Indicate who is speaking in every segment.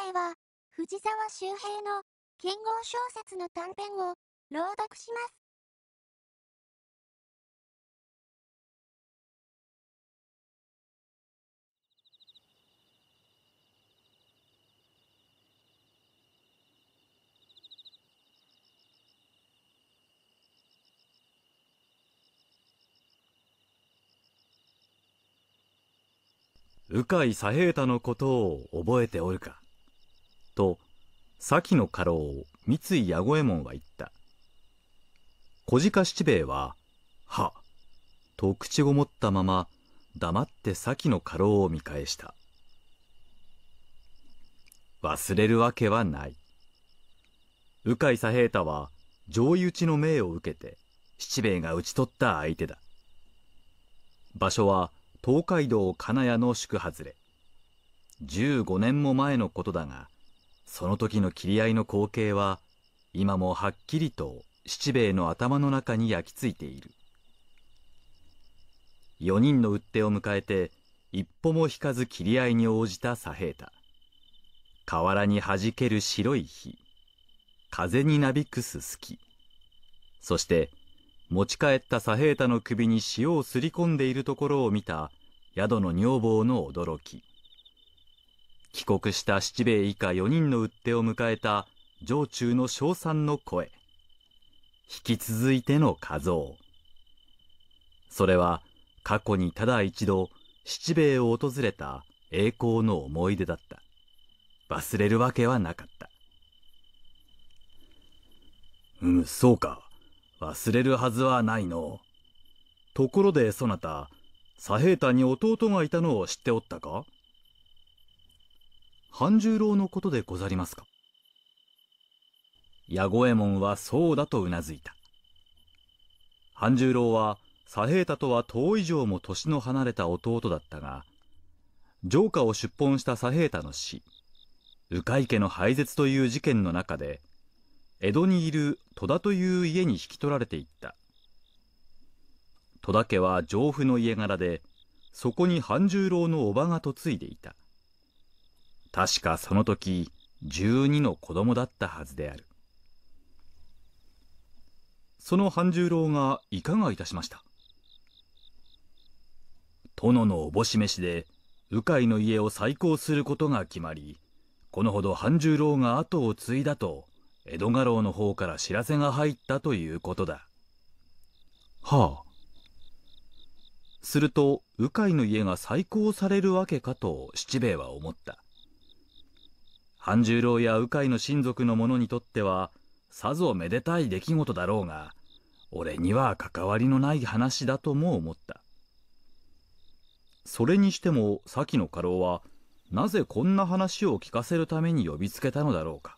Speaker 1: 回は、藤沢周平の剣豪小説の短編を朗読します。鵜飼左平太のことを覚えておるかと先の家老を三井八後右衛門は言った小鹿七兵衛は「は」と口ごもったまま黙って先の家老を見返した忘れるわけはない鵜飼左平太は上位討ちの命を受けて七兵衛が討ち取った相手だ場所は東海道金谷の宿外れ15年も前のことだがその時の切り合いの光景は、今もはっきりと七兵衛の頭の中に焼き付いている。4人の打っ手を迎えて、一歩も引かず切り合いに応じた左平太。河原に弾ける白い火。風になびくすすき。そして、持ち帰った左平太の首に塩をすり込んでいるところを見た宿の女房の驚き。帰国した七兵衛以下4人の売手を迎えた城中の称賛の声引き続いての画像それは過去にただ一度七兵衛を訪れた栄光の思い出だった忘れるわけはなかったうんそうか忘れるはずはないのところでそなた左平太に弟がいたのを知っておったか半十郎のことでござりますか矢五右衛門はそうだとうなずいた。半十郎は左平太とは遠以上も年の離れた弟だったが、城下を出奔した左平太の死、鵜飼家の廃絶という事件の中で、江戸にいる戸田という家に引き取られていった。戸田家は丈夫の家柄で、そこに半十郎の叔母が嫁いでいた。確かその時、12の子供だったはずである。その半十郎がいかがいたしました殿のおぼし召しで、鵜飼の家を再興することが決まり、このほど半十郎が後を継いだと、江戸家老の方から知らせが入ったということだ。はあ。すると、鵜飼の家が再興されるわけかと七兵衛は思った。半十郎や鵜飼の親族の者にとっては、さぞめでたい出来事だろうが、俺には関わりのない話だとも思った。それにしても、先の家老は、なぜこんな話を聞かせるために呼びつけたのだろうか。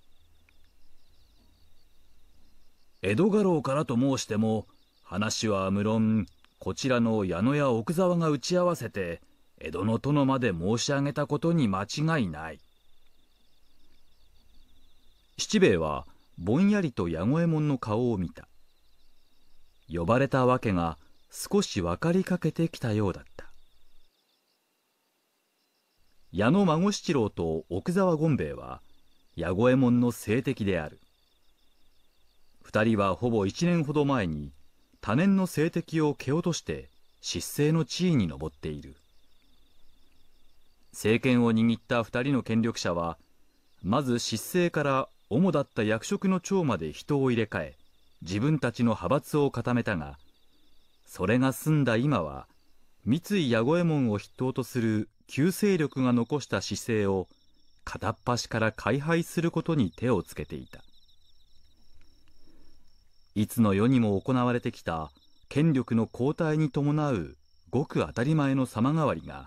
Speaker 1: 江戸家老からと申しても、話は無論、こちらの矢野や奥沢が打ち合わせて、江戸の殿まで申し上げたことに間違いない。七兵衛はぼんやりと八右衛門の顔を見た呼ばれたわけが少し分かりかけてきたようだった矢野孫七郎と奥沢権兵衛は八右衛門の性的である二人はほぼ一年ほど前に他年の性的を蹴落として失政の地位に上っている政権を握った二人の権力者はまず失政から主だった役職の長まで人を入れ替え自分たちの派閥を固めたがそれが済んだ今は三井八後右衛門を筆頭とする旧勢力が残した姿勢を片っ端から解廃することに手をつけていたいつの世にも行われてきた権力の後退に伴うごく当たり前の様変わりが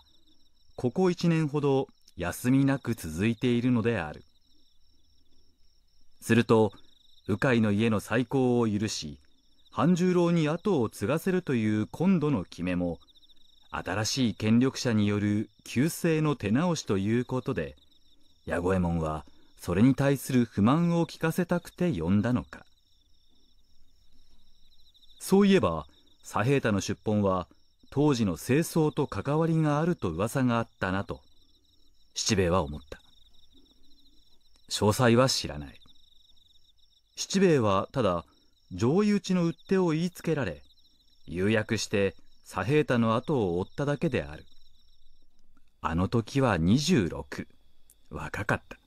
Speaker 1: ここ一年ほど休みなく続いているのであるすると鵜飼の家の再興を許し半十郎に後を継がせるという今度の決めも新しい権力者による旧姓の手直しということで矢右衛門はそれに対する不満を聞かせたくて呼んだのかそういえば左平太の出奔は当時の清掃と関わりがあると噂があったなと七兵衛は思った詳細は知らない七兵衛はただ上位討ちのっ手を言いつけられ釉薬して左平太の後を追っただけであるあの時は26若かった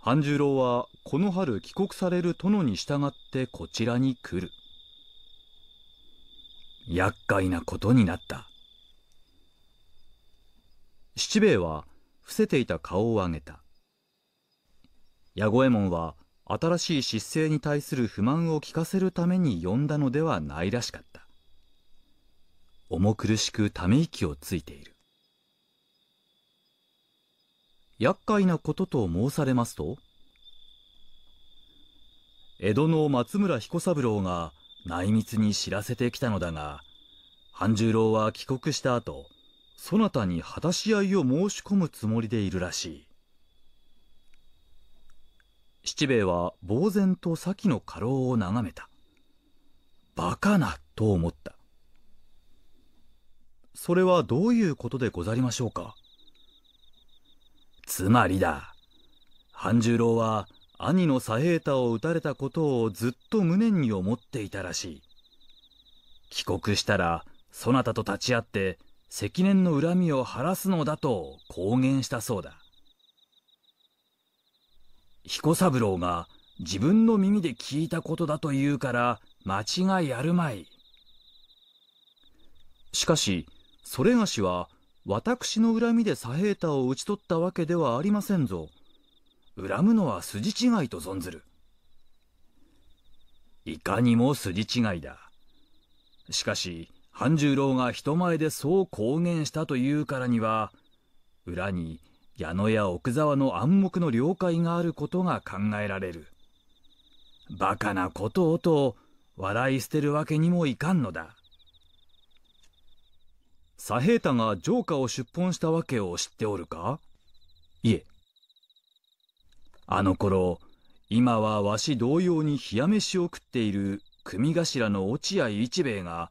Speaker 1: 半十郎はこの春帰国される殿に従ってこちらに来る厄介なことになった七兵衛は伏せていた顔を上げた矢右衛門は新しい失政に対する不満を聞かせるために呼んだのではないらしかった重苦しくため息をついている厄介なことと申されますと江戸の松村彦三郎が内密に知らせてきたのだが半十郎は帰国した後そなたに果たし合いを申し込むつもりでいるらしい七兵衛は呆然と先の家老を眺めたバカなと思ったそれはどういうことでござりましょうかつまりだ半十郎は兄の左平太を撃たれたことをずっと無念に思っていたらしい帰国したらそなたと立ち会って積年の恨みを晴らすのだと公言したそうだ彦三郎が自分の耳で聞いたことだと言うから間違いあるまい。しかし、それがしは私の恨みで左平太を討ち取ったわけではありませんぞ。恨むのは筋違いと存ずる。いかにも筋違いだ。しかし、半十郎が人前でそう公言したというからには、裏に矢野や奥沢の暗黙の了解があることが考えられる。バカなことをと笑い捨てるわけにもいかんのだ。左平太が城下を出奔したわけを知っておるかいえ。あの頃、今はわし同様に冷や飯を食っている組頭の落合一兵衛が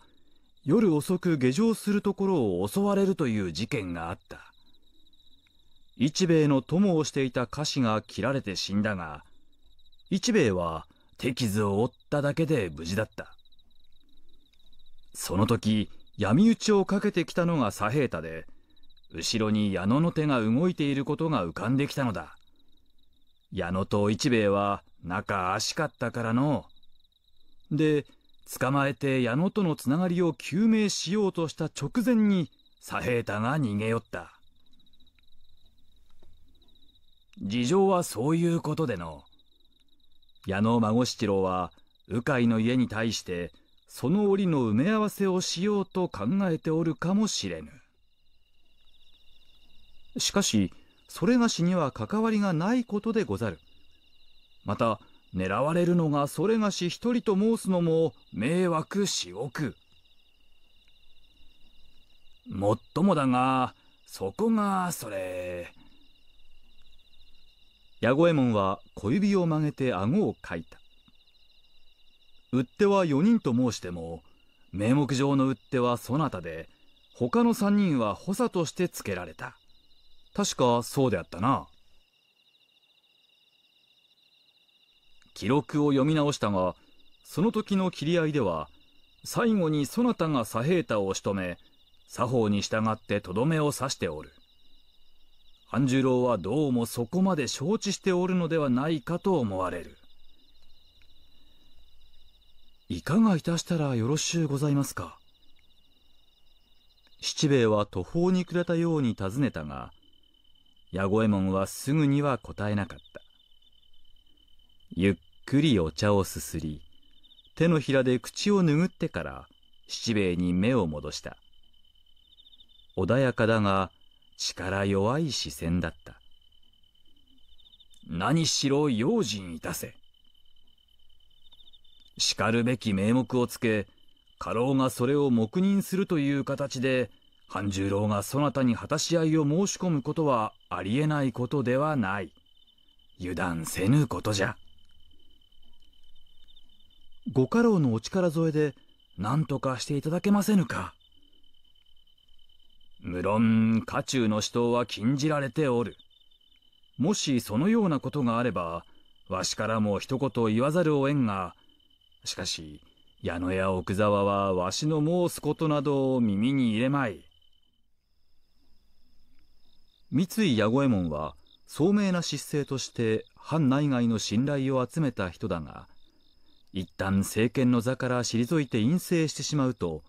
Speaker 1: 夜遅く下城するところを襲われるという事件があった。一兵衛の友をしていた歌詞が切られて死んだが、一兵衛は手傷を負っただけで無事だった。その時、闇討ちをかけてきたのが左平太で、後ろに矢野の手が動いていることが浮かんできたのだ。矢野と一兵衛は仲悪しかったからの。で、捕まえて矢野とのつながりを究明しようとした直前に、左平太が逃げ寄った。事情はそういうことでの。矢野孫七郎は、鵜飼の家に対して、その折の埋め合わせをしようと考えておるかもしれぬ。しかし、それがしには関わりがないことでござる。また、狙われるのがそれがし一人と申すのも迷惑し至く。もっともだが、そこがそれ、矢右衛門は小指を曲げて顎をかいた売手は4人と申しても名目上の売手はそなたで他の3人は補佐としてつけられた確かそうであったな記録を読み直したがその時の切り合いでは最後にそなたが左平太を仕留め作法に従ってとどめを刺しておる半十郎はどうもそこまで承知しておるのではないかと思われる。いかがいたしたらよろしゅうございますか。七兵衛は途方に暮れたように尋ねたが、矢右衛門はすぐには答えなかった。ゆっくりお茶をすすり、手のひらで口を拭ってから七兵衛に目を戻した。穏やかだが力弱い視線だった何しろ用心いたせしかるべき名目をつけ家老がそれを黙認するという形で半十郎がそなたに果たし合いを申し込むことはありえないことではない油断せぬことじゃご家老のお力添えで何とかしていただけませぬか無論、家中の死闘は禁じられておる。もしそのようなことがあれば、わしからも一言言わざるをえんが、しかし、矢野や奥沢はわしの申すことなどを耳に入れまい。三井矢後右衛門は、聡明な失勢として藩内外の信頼を集めた人だが、一旦政権の座から退いて隠棲してしまうと、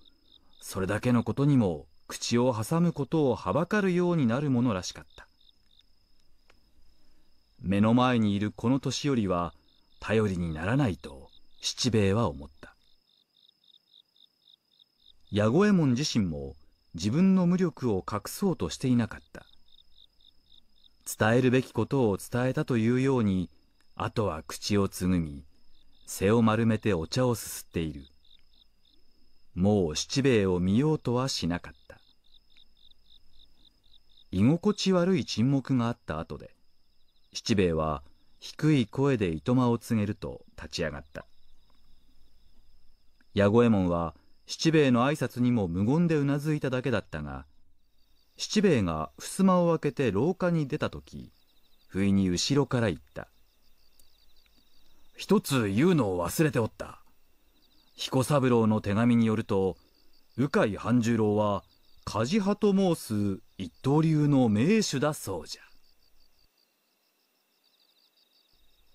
Speaker 1: それだけのことにも口を挟むことをはばかるようになるものらしかった目の前にいるこの年寄りは頼りにならないと七兵衛は思った矢後右衛門自身も自分の無力を隠そうとしていなかった伝えるべきことを伝えたというようにあとは口をつぐみ背を丸めてお茶をすすっているもう七兵衛を見ようとはしなかった居心地悪い沈黙があった後で七兵衛は低い声でいとまを告げると立ち上がった矢右衛門は七兵衛の挨拶にも無言でうなずいただけだったが七兵衛が襖を開けて廊下に出た時不意に後ろから言った一つ言うのを忘れておった彦三郎の手紙によると鵜飼半十郎は梶派と申す一刀流の名手だそうじゃ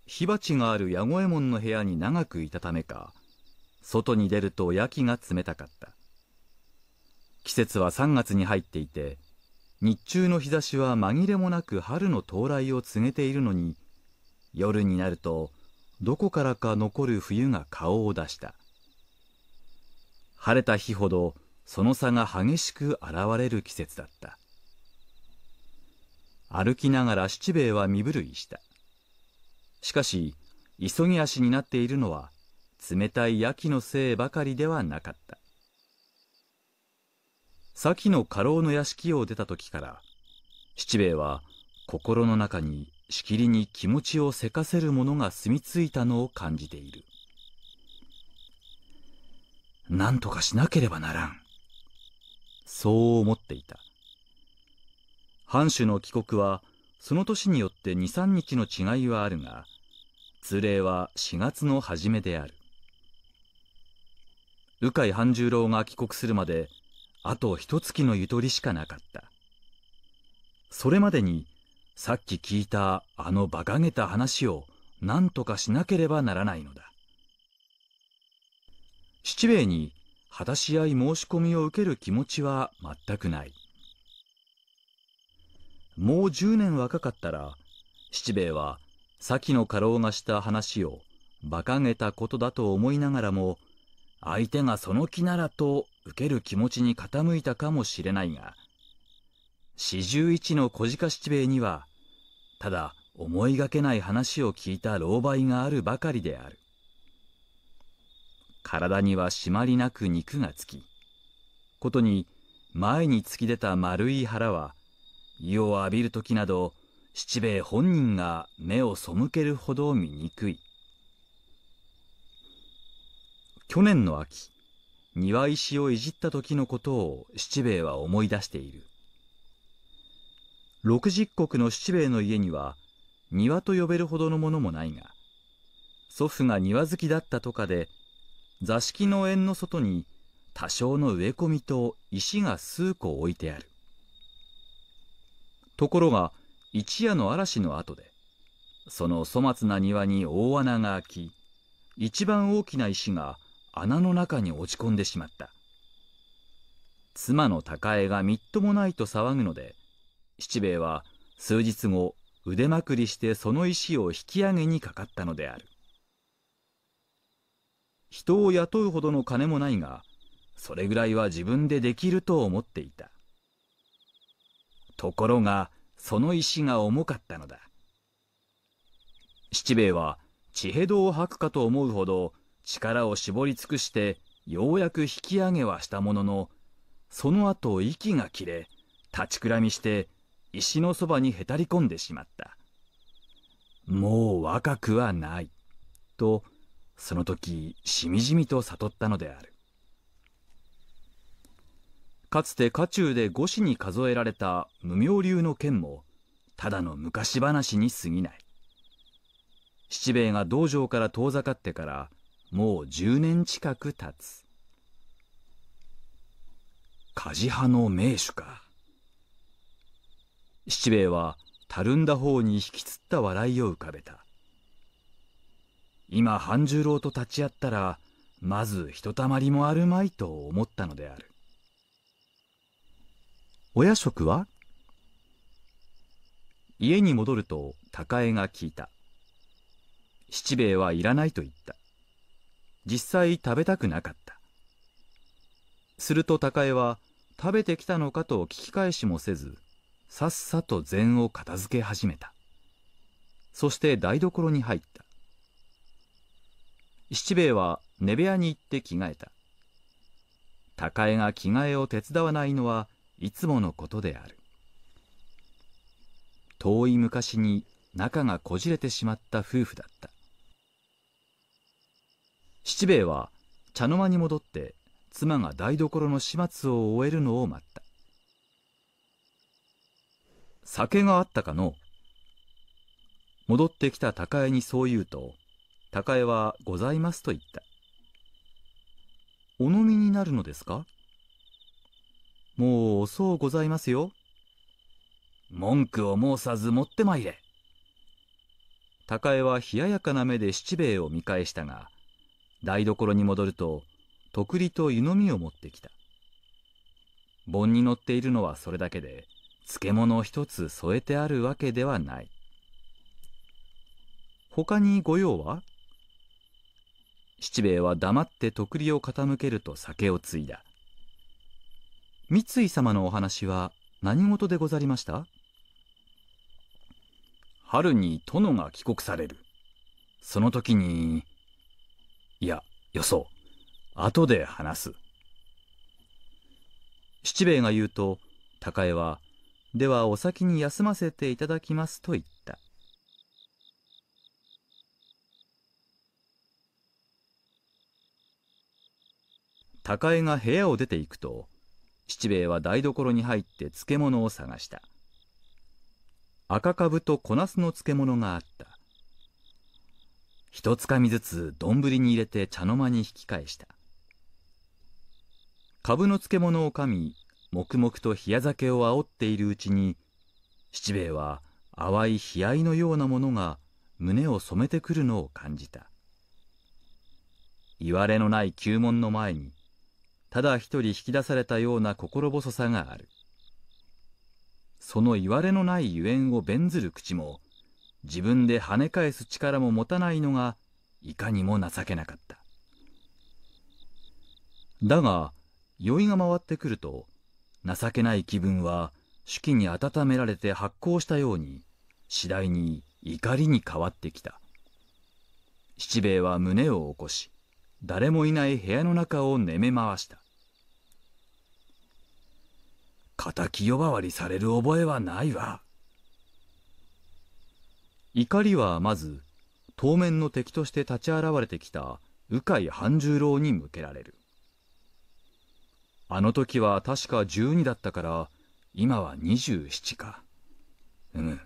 Speaker 1: 火鉢がある八右衛門の部屋に長くいたためか外に出るとやきが冷たかった季節は3月に入っていて日中の日差しは紛れもなく春の到来を告げているのに夜になるとどこからか残る冬が顔を出した晴れた日ほどその差が激しく現れる季節だった歩きながら七兵衛は身震いした。しかし、急ぎ足になっているのは、冷たい秋のせいばかりではなかった。先の家老の屋敷を出た時から、七兵衛は心の中にしきりに気持ちをせかせるものが住み着いたのを感じている。何とかしなければならん。そう思っていた。藩主の帰国はその年によって23日の違いはあるが通例は4月の初めである鵜飼半十郎が帰国するまであと一月のゆとりしかなかったそれまでにさっき聞いたあの馬鹿げた話を何とかしなければならないのだ七兵衛に果たし合い申し込みを受ける気持ちは全くないもう10年若かったら、七兵衛は、先の家老がした話を、馬鹿げたことだと思いながらも、相手がその気ならと受ける気持ちに傾いたかもしれないが、四十一の小鹿七兵衛には、ただ思いがけない話を聞いた狼狽があるばかりである。体には締まりなく肉がつき、ことに前に突き出た丸い腹は、湯を浴びる時など七兵衛本人が目を背けるほど醜い去年の秋庭石をいじった時のことを七兵衛は思い出している六十石の七兵衛の家には庭と呼べるほどのものもないが祖父が庭好きだったとかで座敷の縁の外に多少の植え込みと石が数個置いてあるところが一夜の嵐の後でその粗末な庭に大穴が開き一番大きな石が穴の中に落ち込んでしまった妻の高江がみっともないと騒ぐので七兵衛は数日後腕まくりしてその石を引き上げにかかったのである人を雇うほどの金もないがそれぐらいは自分でできると思っていたところがその石が重かったのだ七兵衛は地平どを吐くかと思うほど力を絞り尽くしてようやく引き上げはしたもののその後息が切れ立ちくらみして石のそばにへたり込んでしまったもう若くはないとその時しみじみと悟ったのであるかつて家中で五子に数えられた無名流の剣もただの昔話に過ぎない七兵衛が道場から遠ざかってからもう10年近く経つ梶派の名手か七兵衛はたるんだ方に引きつった笑いを浮かべた今半十郎と立ち会ったらまずひとたまりもあるまいと思ったのであるお夜食は家に戻ると高江が聞いた七兵衛はいらないと言った実際食べたくなかったすると高江は食べてきたのかと聞き返しもせずさっさと禅を片付け始めたそして台所に入った七兵衛は寝部屋に行って着替えた高江が着替えを手伝わないのはいつものことである遠い昔に仲がこじれてしまった夫婦だった七兵衛は茶の間に戻って妻が台所の始末を終えるのを待った酒があったかの戻ってきた高江にそう言うと高江は「ございます」と言った「お飲みになるのですか?」もう遅うございますよ。文句を申さず持ってまいれ。高江は冷ややかな目で七兵衛を見返したが、台所に戻ると、徳利と湯飲みを持ってきた。盆に乗っているのはそれだけで、漬物一つ添えてあるわけではない。他に御用は七兵衛は黙って徳利を傾けると酒を継いだ。三井様のお話は何事でござりました春に殿が帰国される。その時に、いや、よそう。後で話す。七兵衛が言うと、高江は、ではお先に休ませていただきますと言った。高江が部屋を出ていくと、七兵衛は台所に入って漬物を探した赤かぶと小ナスの漬物があったとつかみずつ丼に入れて茶の間に引き返したかぶの漬物を噛み黙々と冷や酒を煽っているうちに七兵衛は淡い悲哀のようなものが胸を染めてくるのを感じたいわれのない旧門の前にただ一人引き出されたような心細さがあるそのいわれのないゆえんを弁ずる口も自分で跳ね返す力も持たないのがいかにも情けなかっただが酔いが回ってくると情けない気分は手記に温められて発酵したように次第に怒りに変わってきた七兵衛は胸を起こし誰もいない部屋の中を寝め回した敵呼ばわりされる覚えはないわ怒りはまず当面の敵として立ち現れてきた鵜飼半十郎に向けられるあの時は確か12だったから今は27かうむ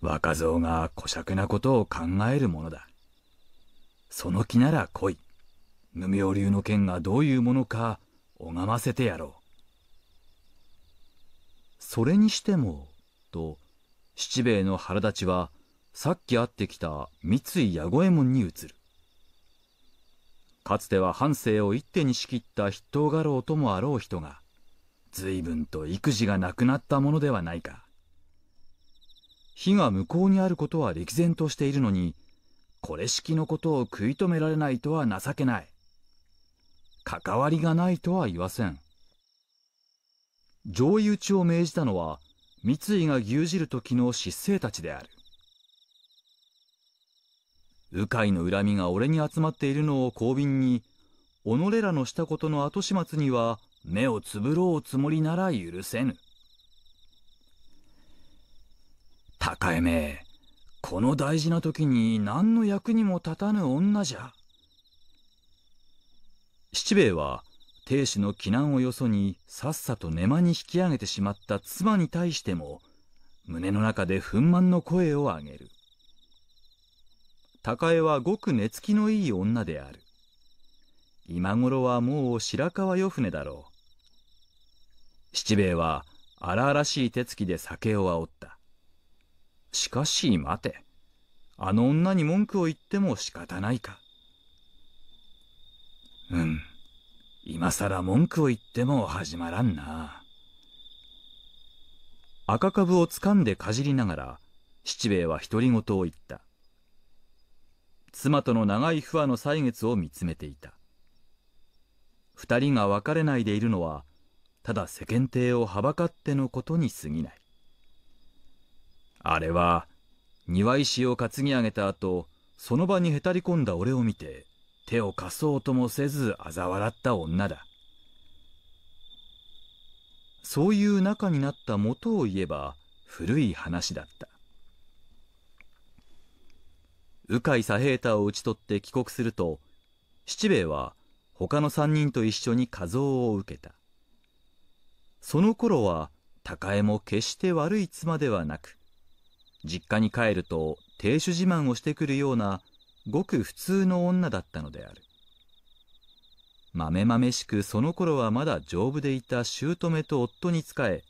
Speaker 1: 若造が小酌なことを考えるものだその気なら来い無名流の剣がどういうものか拝ませてやろうそれにしても、と、七兵衛の腹立ちは、さっき会ってきた三井八五右衛門に移る。かつては半生を一手に仕切った筆頭家老ともあろう人が、随分と育児がなくなったものではないか。火が向こうにあることは歴然としているのに、これ式のことを食い止められないとは情けない。関わりがないとは言わせん。上位討ちを命じたのは三井が牛耳る時の執政たちである鵜飼の恨みが俺に集まっているのを交便に己らのしたことの後始末には目をつぶろうつもりなら許せぬ高江めこの大事な時に何の役にも立たぬ女じゃ七兵衛は亭主の避難をよそにさっさと寝間に引き上げてしまった妻に対しても胸の中で憤懣の声を上げる高江はごく寝つきのいい女である今頃はもう白川与船だろう七兵衛は荒々しい手つきで酒を煽ったしかし待てあの女に文句を言っても仕方ないかうん今更文句を言っても始まらんな。赤株を掴んでかじりながら、七兵衛は独り言を言った。妻との長い不和の歳月を見つめていた。二人が別れないでいるのは、ただ世間体をはばかってのことに過ぎない。あれは、庭石を担ぎ上げた後、その場にへたり込んだ俺を見て、手を貸そうともせず嘲笑った女だそういう仲になった元を言えば古い話だった鵜飼左平太を討ち取って帰国すると七兵衛は他の三人と一緒に家贈を受けたその頃は高江も決して悪い妻ではなく実家に帰ると亭主自慢をしてくるようなごく普通の女だったのであるまめまめしくその頃はまだ丈夫でいた姑と夫に仕え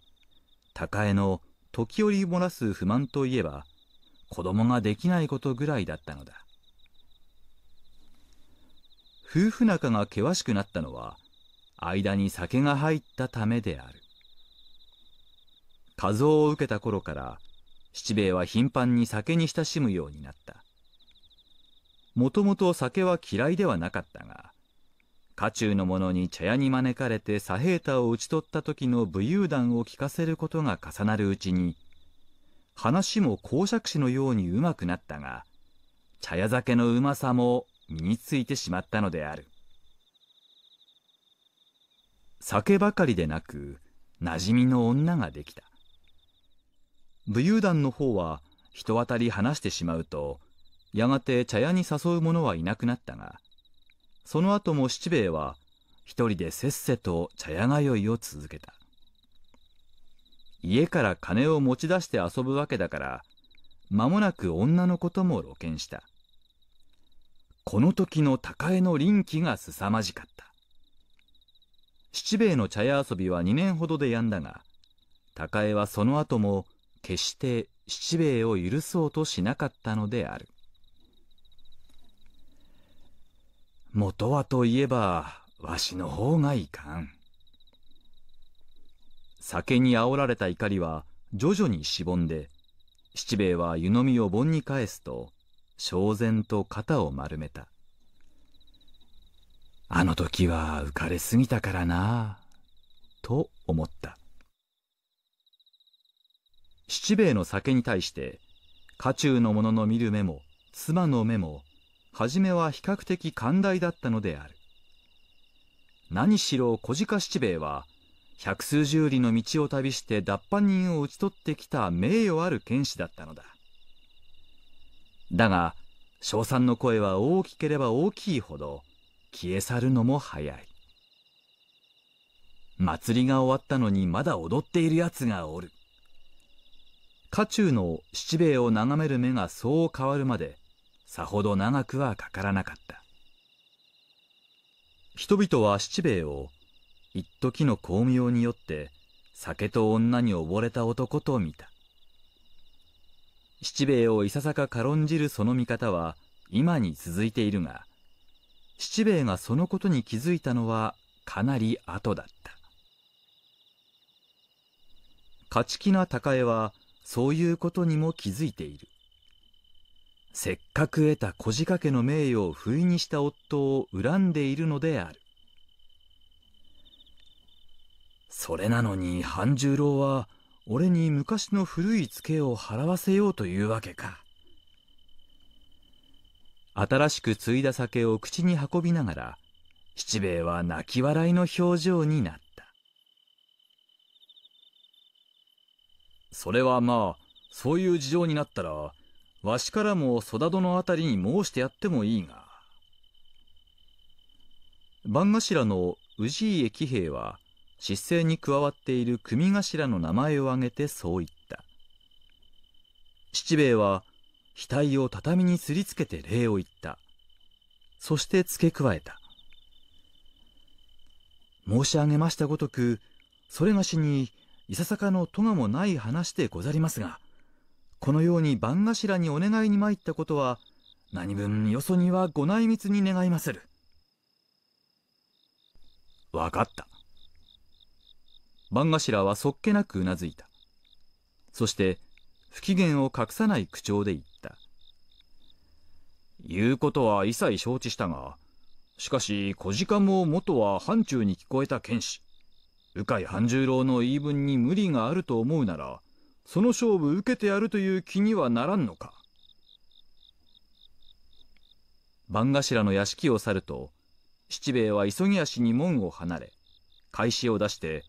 Speaker 1: 高江の時折漏らす不満といえば子供ができないことぐらいだったのだ夫婦仲が険しくなったのは間に酒が入ったためである像を受けた頃から七兵衛は頻繁に酒に親しむようになったもともと酒は嫌いではなかったが家中の者に茶屋に招かれて左平太を討ち取った時の武勇団を聞かせることが重なるうちに話も講釈師のようにうまくなったが茶屋酒のうまさも身についてしまったのである酒ばかりでなく馴染みの女ができた武勇団の方は人当たり話してしまうとやがて茶屋に誘う者はいなくなったがその後も七兵衛は一人でせっせと茶屋通いを続けた家から金を持ち出して遊ぶわけだから間もなく女のことも露見したこの時の高江の臨機が凄まじかった七兵衛の茶屋遊びは2年ほどでやんだが高江はその後も決して七兵衛を許そうとしなかったのである元はといえばわしの方がいかん酒にあおられた怒りは徐々にしぼんで七兵衛は湯飲みを盆に返すと焦然と肩を丸めたあの時は浮かれすぎたからなと思った七兵衛の酒に対して家中の者の見る目も妻の目も初めは比較的寛大だったのである何しろ小鹿七兵衛は百数十里の道を旅して脱藩人を討ち取ってきた名誉ある剣士だったのだだが称賛の声は大きければ大きいほど消え去るのも早い祭りが終わったのにまだ踊っているやつがおる家中の七兵衛を眺める目がそう変わるまでさほど長くはかからなかった人々は七兵衛を一時の巧妙によって酒と女に溺れた男と見た七兵衛をいささか軽んじるその見方は今に続いているが七兵衛がそのことに気づいたのはかなり後だった勝ち気な高江はそういうことにも気づいているせっかく得た小鹿家の名誉を不意にした夫を恨んでいるのであるそれなのに半十郎は俺に昔の古いツケを払わせようというわけか新しく継いだ酒を口に運びながら七兵衛は泣き笑いの表情になったそれはまあそういう事情になったらわしからも袖田殿辺りに申してやってもいいが。番頭の氏家喜兵衛は、失勢に加わっている組頭の名前を挙げてそう言った。七兵衛は、額を畳にすりつけて礼を言った。そして付け加えた。申し上げましたごとく、それがしに、いささかの咎もない話でござりますが、このように番頭にお願いに参ったことは何分よそにはご内密に願いまする分かった番頭はそっけなくうなずいたそして不機嫌を隠さない口調で言った言うことは一切承知したがしかし小鹿も元は藩中に聞こえた剣士鵜飼半十郎の言い分に無理があると思うならその勝負受けてやるという気にはならんのか番頭の屋敷を去ると七兵衛は急ぎ足に門を離れ返しを出して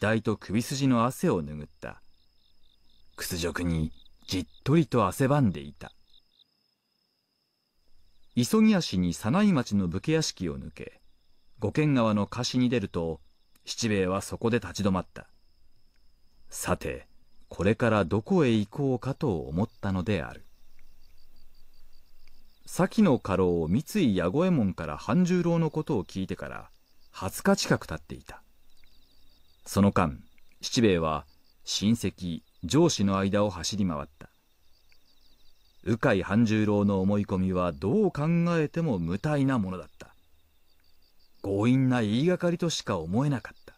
Speaker 1: 額と首筋の汗を拭った屈辱にじっとりと汗ばんでいた急ぎ足に早内町の武家屋敷を抜け五軒川の貸しに出ると七兵衛はそこで立ち止まったさてこれからどこへ行こうかと思ったのである先の家老三井五右衛門から半十郎のことを聞いてから20日近く経っていたその間七兵衛は親戚上司の間を走り回った鵜飼半十郎の思い込みはどう考えても無体なものだった強引な言いがかりとしか思えなかった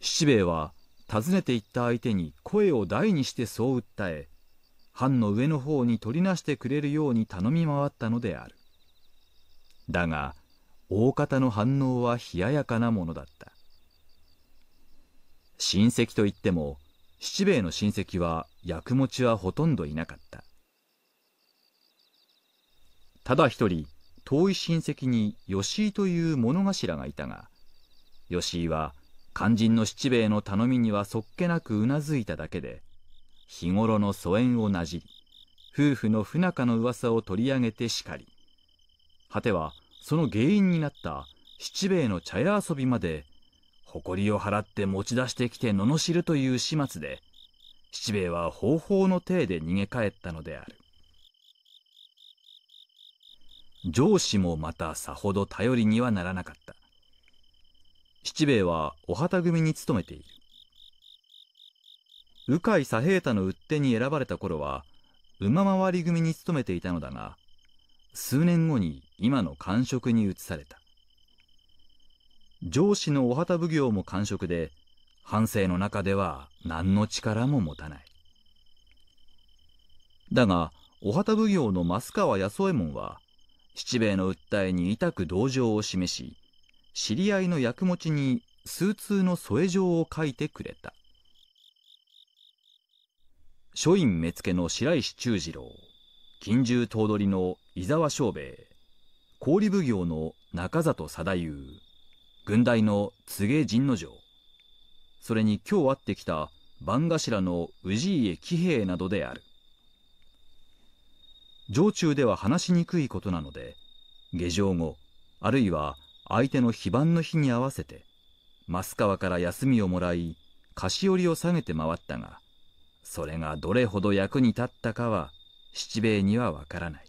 Speaker 1: 七兵衛は訪ねていった相手に声を大にしてそう訴え藩の上の方に取りなしてくれるように頼み回ったのであるだが大方の反応は冷ややかなものだった親戚といっても七兵衛の親戚は役持ちはほとんどいなかったただ一人遠い親戚に吉井という物頭がいたが吉井は肝心の七兵衛の頼みにはそっけなくうなずいただけで、日頃の疎遠をなじり、夫婦の不仲の噂を取り上げて叱り、果てはその原因になった七兵衛の茶屋遊びまで、誇りを払って持ち出してきて罵るという始末で、七兵衛は方法の体で逃げ帰ったのである。上司もまたさほど頼りにはならなかった。七兵衛はお旗組に勤めている鵜飼左平太の売手に選ばれた頃は馬回り組に勤めていたのだが数年後に今の官職に移された上司のお旗奉行も官職で反省の中では何の力も持たないだがお旗奉行の増川安右衛門は七兵衛の訴えに痛く同情を示し知り合いの役持ちに数通の添え状を書いてくれた書院目付の白石忠次郎近獣頭取の伊沢正兵衛郡奉行の中里貞雄軍隊の柘植神之丞それに今日会ってきた番頭の氏家喜兵衛などである城中では話しにくいことなので下城後あるいは相手の非番の日に合わせて、増川から休みをもらい、菓子折りを下げて回ったが、それがどれほど役に立ったかは、七兵衛にはわからない。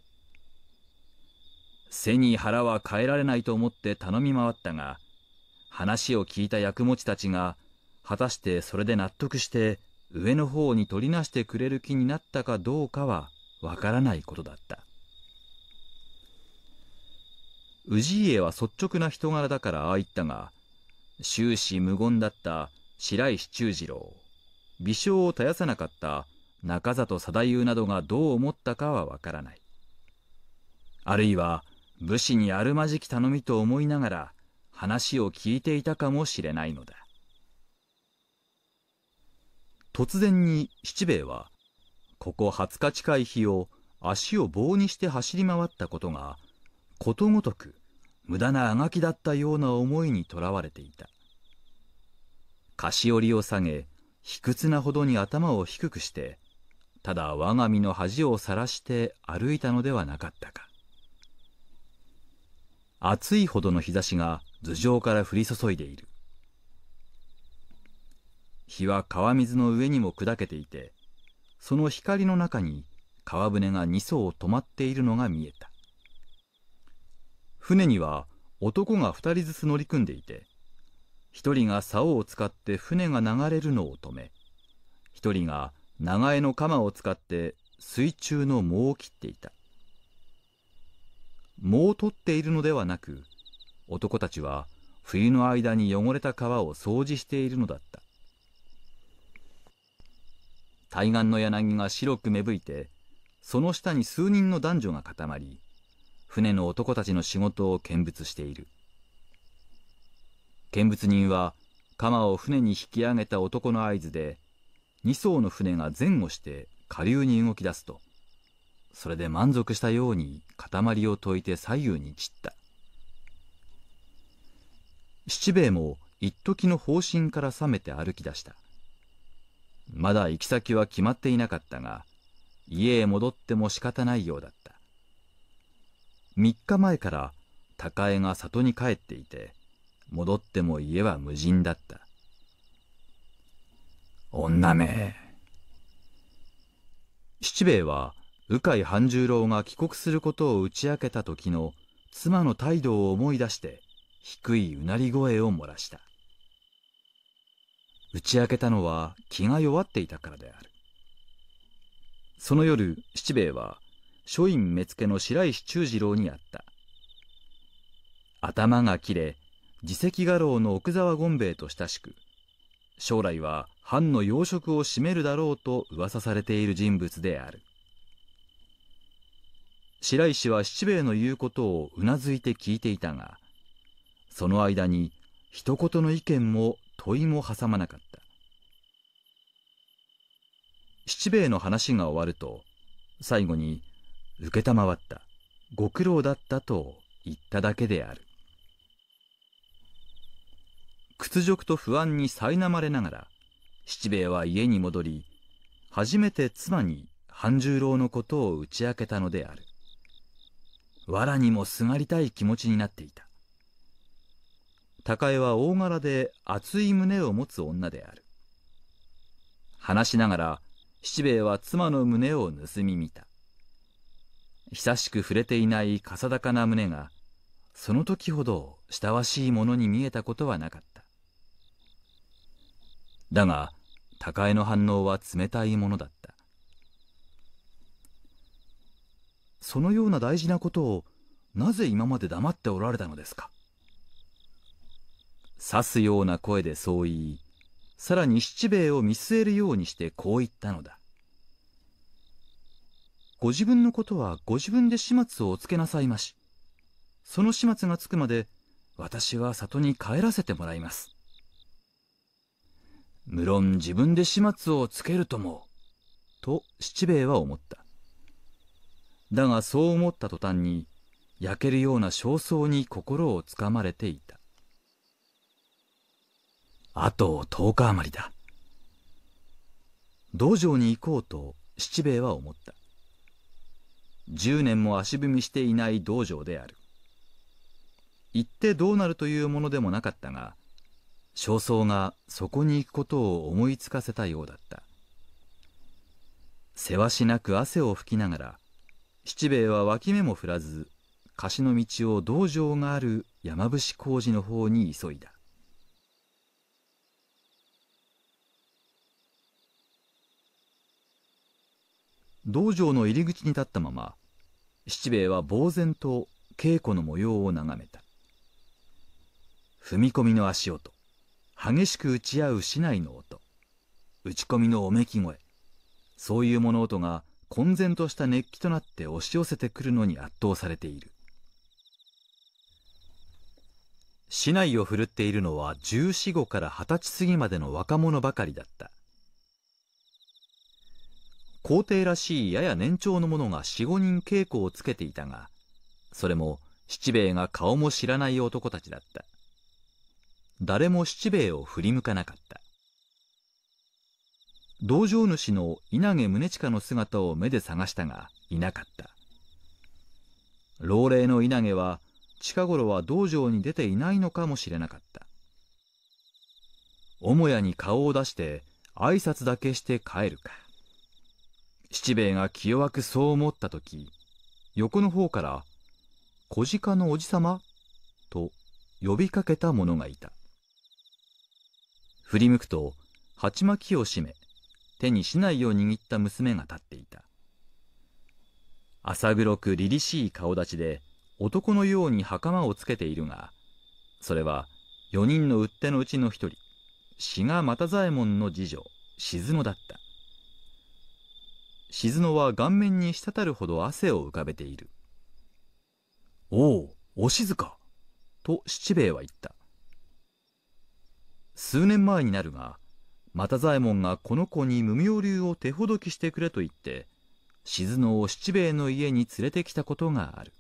Speaker 1: 背に腹は変えられないと思って頼み回ったが、話を聞いた役持ちたちが、果たしてそれで納得して上の方に取りなしてくれる気になったかどうかはわからないことだった。氏家は率直な人柄だからああ言ったが、終始無言だった白石忠次郎、微笑を絶やさなかった中里貞夫などがどう思ったかはわからない。あるいは、武士にあるまじき頼みと思いながら話を聞いていたかもしれないのだ。突然に七兵衛は、ここ20日近い日を足を棒にして走り回ったことが、ことごとく無駄なあがきだったような思いにとらわれていた菓子折りを下げ卑屈なほどに頭を低くしてただ我が身の恥をさらして歩いたのではなかったか暑いほどの日差しが頭上から降り注いでいる日は川水の上にも砕けていてその光の中に川舟が2層止まっているのが見えた船には男が2人ずつ乗り組んでいて1人が竿を使って船が流れるのを止め1人が長江の鎌を使って水中の藻を切っていた藻を取っているのではなく男たちは冬の間に汚れた川を掃除しているのだった対岸の柳が白く芽吹いてその下に数人の男女が固まり船の男たちの仕事を見物している見物人は鎌を船に引き上げた男の合図で2艘の船が前後して下流に動き出すとそれで満足したように塊を解いて左右に散った七兵衛も一時の方針から覚めて歩き出したまだ行き先は決まっていなかったが家へ戻っても仕方ないようだった3日前から高江が里に帰っていて戻っても家は無人だった女め七兵衛は鵜飼半十郎が帰国することを打ち明けた時の妻の態度を思い出して低いうなり声を漏らした打ち明けたのは気が弱っていたからであるその夜七兵衛は書院目付の白石忠次郎にあった頭が切れ自責画廊の奥沢権兵衛と親しく将来は藩の要職を占めるだろうと噂されている人物である白石は七兵衛の言うことをうなずいて聞いていたがその間に一言の意見も問いも挟まなかった七兵衛の話が終わると最後に承ったご苦労だったと言っただけである屈辱と不安に苛まれながら七兵衛は家に戻り初めて妻に半十郎のことを打ち明けたのである藁にもすがりたい気持ちになっていた高江は大柄で熱い胸を持つ女である話しながら七兵衛は妻の胸を盗み見た久しく触れていないかさだかな胸がその時ほど親しいものに見えたことはなかっただが高江の反応は冷たいものだったそのような大事なことをなぜ今まで黙っておられたのですか刺すような声でそう言いさらに七兵衛を見据えるようにしてこう言ったのだご自分のことはご自分で始末をつけなさいまし。その始末がつくまで、私は里に帰らせてもらいます。無論自分で始末をつけるとも、と七兵衛は思った。だがそう思った途端に、焼けるような焦燥に心をつかまれていた。あと10日余りだ。道場に行こうと七兵衛は思った。10年も足踏みしていない道場である行ってどうなるというものでもなかったが焦燥がそこに行くことを思いつかせたようだったせわしなく汗を拭きながら七兵衛は脇目も振らず貸しの道を道場がある山伏工事の方に急いだ道場の入り口に立ったまま七兵衛は呆然と稽古の模様を眺めた踏み込みの足音激しく打ち合う竹刀の音打ち込みのおめき声そういう物音が混然とした熱気となって押し寄せてくるのに圧倒されている竹刀を振るっているのは十四五から二十歳過ぎまでの若者ばかりだった皇帝らしいやや年長の者が四五人稽古をつけていたが、それも七兵衛が顔も知らない男たちだった。誰も七兵衛を振り向かなかった。道場主の稲毛宗近の姿を目で探したが、いなかった。老齢の稲毛は、近頃は道場に出ていないのかもしれなかった。母屋に顔を出して、挨拶だけして帰るか。七兵衛が気弱くそう思った時横の方から「小鹿のおじさま」と呼びかけた者がいた振り向くと鉢巻きを締め手に竹刀を握った娘が立っていた浅黒く凛々しい顔立ちで男のように袴をつけているがそれは4人のうってのうちの一人志賀又左衛門の次女静野だった静野は顔面に滴るほど汗を浮かべている。おお、お静か。と七兵衛は言った。数年前になるが、又左衛門がこの子に無名流を手ほどきしてくれと言って、静野を七兵衛の家に連れてきたことがある。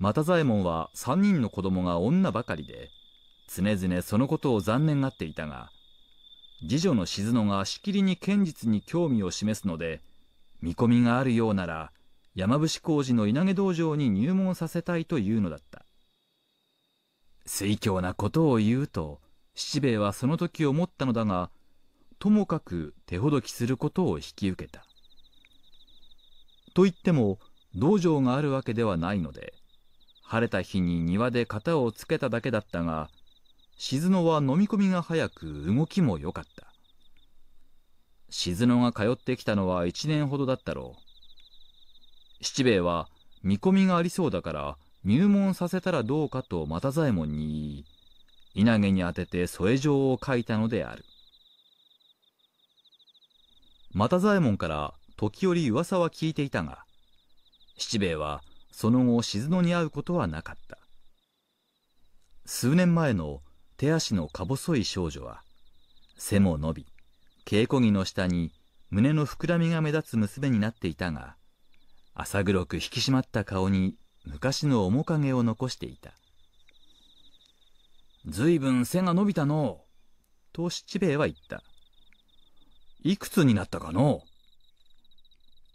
Speaker 1: 又左衛門は三人の子供が女ばかりで、常々そのことを残念がっていたが、次女の静野がしきりに堅実に興味を示すので見込みがあるようなら山伏工事の稲毛道場に入門させたいというのだった水教なことを言うと七兵衛はその時思ったのだがともかく手ほどきすることを引き受けたと言っても道場があるわけではないので晴れた日に庭で型をつけただけだったが静野は飲み込みが早く動きも良かった静野が通ってきたのは1年ほどだったろう七兵衛は見込みがありそうだから入門させたらどうかと又左衛門に言い稲毛に当てて添え状を書いたのである又左衛門から時折噂は聞いていたが七兵衛はその後静野に会うことはなかった数年前の手足のか細い少女は、背も伸び、稽古着の下に胸の膨らみが目立つ娘になっていたが、浅黒く引き締まった顔に昔の面影を残していた。ずいぶん背が伸びたのう、と七兵衛は言った。いくつになったかのう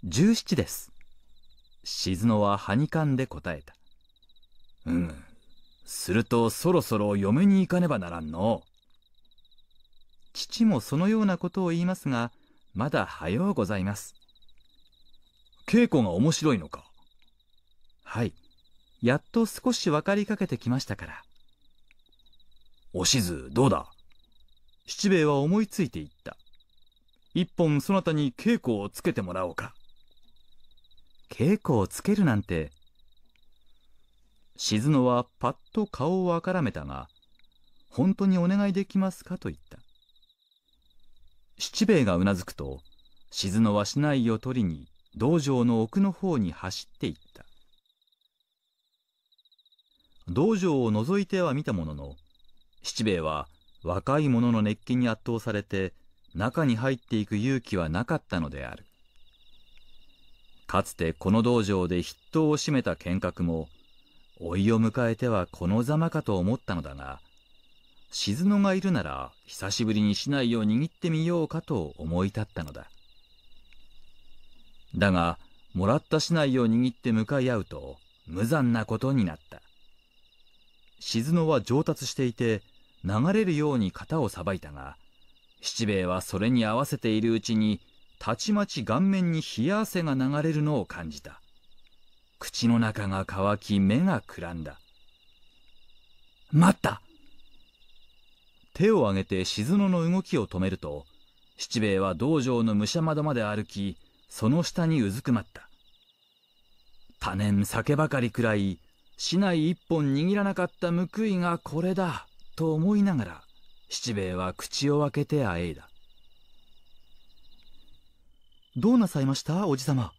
Speaker 1: 十七です。静野ははにかんで答えた。うん。するとそろそろ嫁に行かねばならんの。父もそのようなことを言いますが、まだ早うございます。稽古が面白いのかはい。やっと少し分かりかけてきましたから。おしず、どうだ七兵衛は思いついていった。一本そなたに稽古をつけてもらおうか。稽古をつけるなんて静野はパッと顔をあからめたが「本当にお願いできますか?」と言った七兵衛がうなずくと静野は市内を取りに道場の奥の方に走っていった道場を覗いては見たものの七兵衛は若い者の熱気に圧倒されて中に入っていく勇気はなかったのであるかつてこの道場で筆頭を占めた剣客も老いを迎えてはこのざまかと思ったのだが、静野がいるなら久しぶりに市内を握ってみようかと思い立ったのだ。だが、もらった市内を握って向かい合うと、無残なことになった。静野は上達していて、流れるように型をさばいたが、七兵衛はそれに合わせているうちに、たちまち顔面に冷や汗が流れるのを感じた。口の中が乾き目がくらんだ待った手を挙げて静野の動きを止めると七兵衛は道場の武者窓まで歩きその下にうずくまった多年酒ばかりくらい市内一本握らなかった報いがこれだと思いながら七兵衛は口を開けてあえいだどうなさいましたおじさま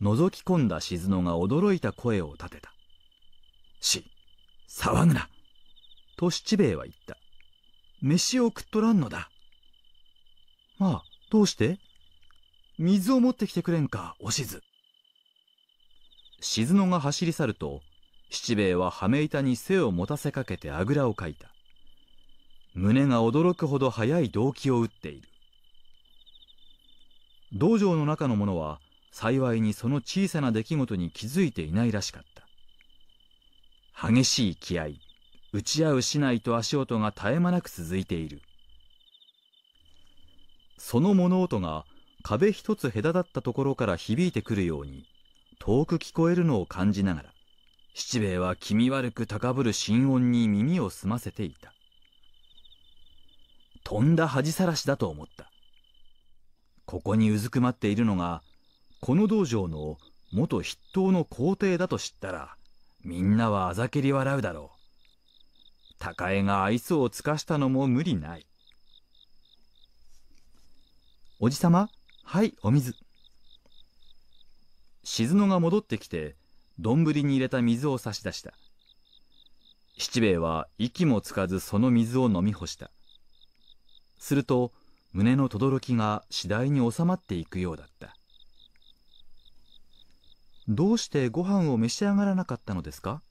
Speaker 1: 覗き込んだ静野が驚いた声を立てた。し、騒ぐなと七兵衛は言った。飯を食っとらんのだ。まあ、どうして水を持ってきてくれんか、おしず。静野が走り去ると、七兵衛は羽目板に背を持たせかけてあぐらをかいた。胸が驚くほど速い動機を打っている。道場の中の者は、幸いにその小さな出来事に気づいていないらしかった激しい気合打ち合うないと足音が絶え間なく続いているその物音が壁一つ隔たったところから響いてくるように遠く聞こえるのを感じながら七兵衛は気味悪く高ぶる心音に耳を澄ませていたとんだ恥さらしだと思ったここにうずくまっているのがこの道場の元筆頭の皇帝だと知ったら、みんなはあざけり笑うだろう。高江が愛想を尽かしたのも無理ない。おじさま、はい、お水。静野が戻ってきて、丼に入れた水を差し出した。七兵衛は息もつかずその水を飲み干した。すると、胸の轟が次第に収まっていくようだった。どうしてご飯を召し上がらなかったのですか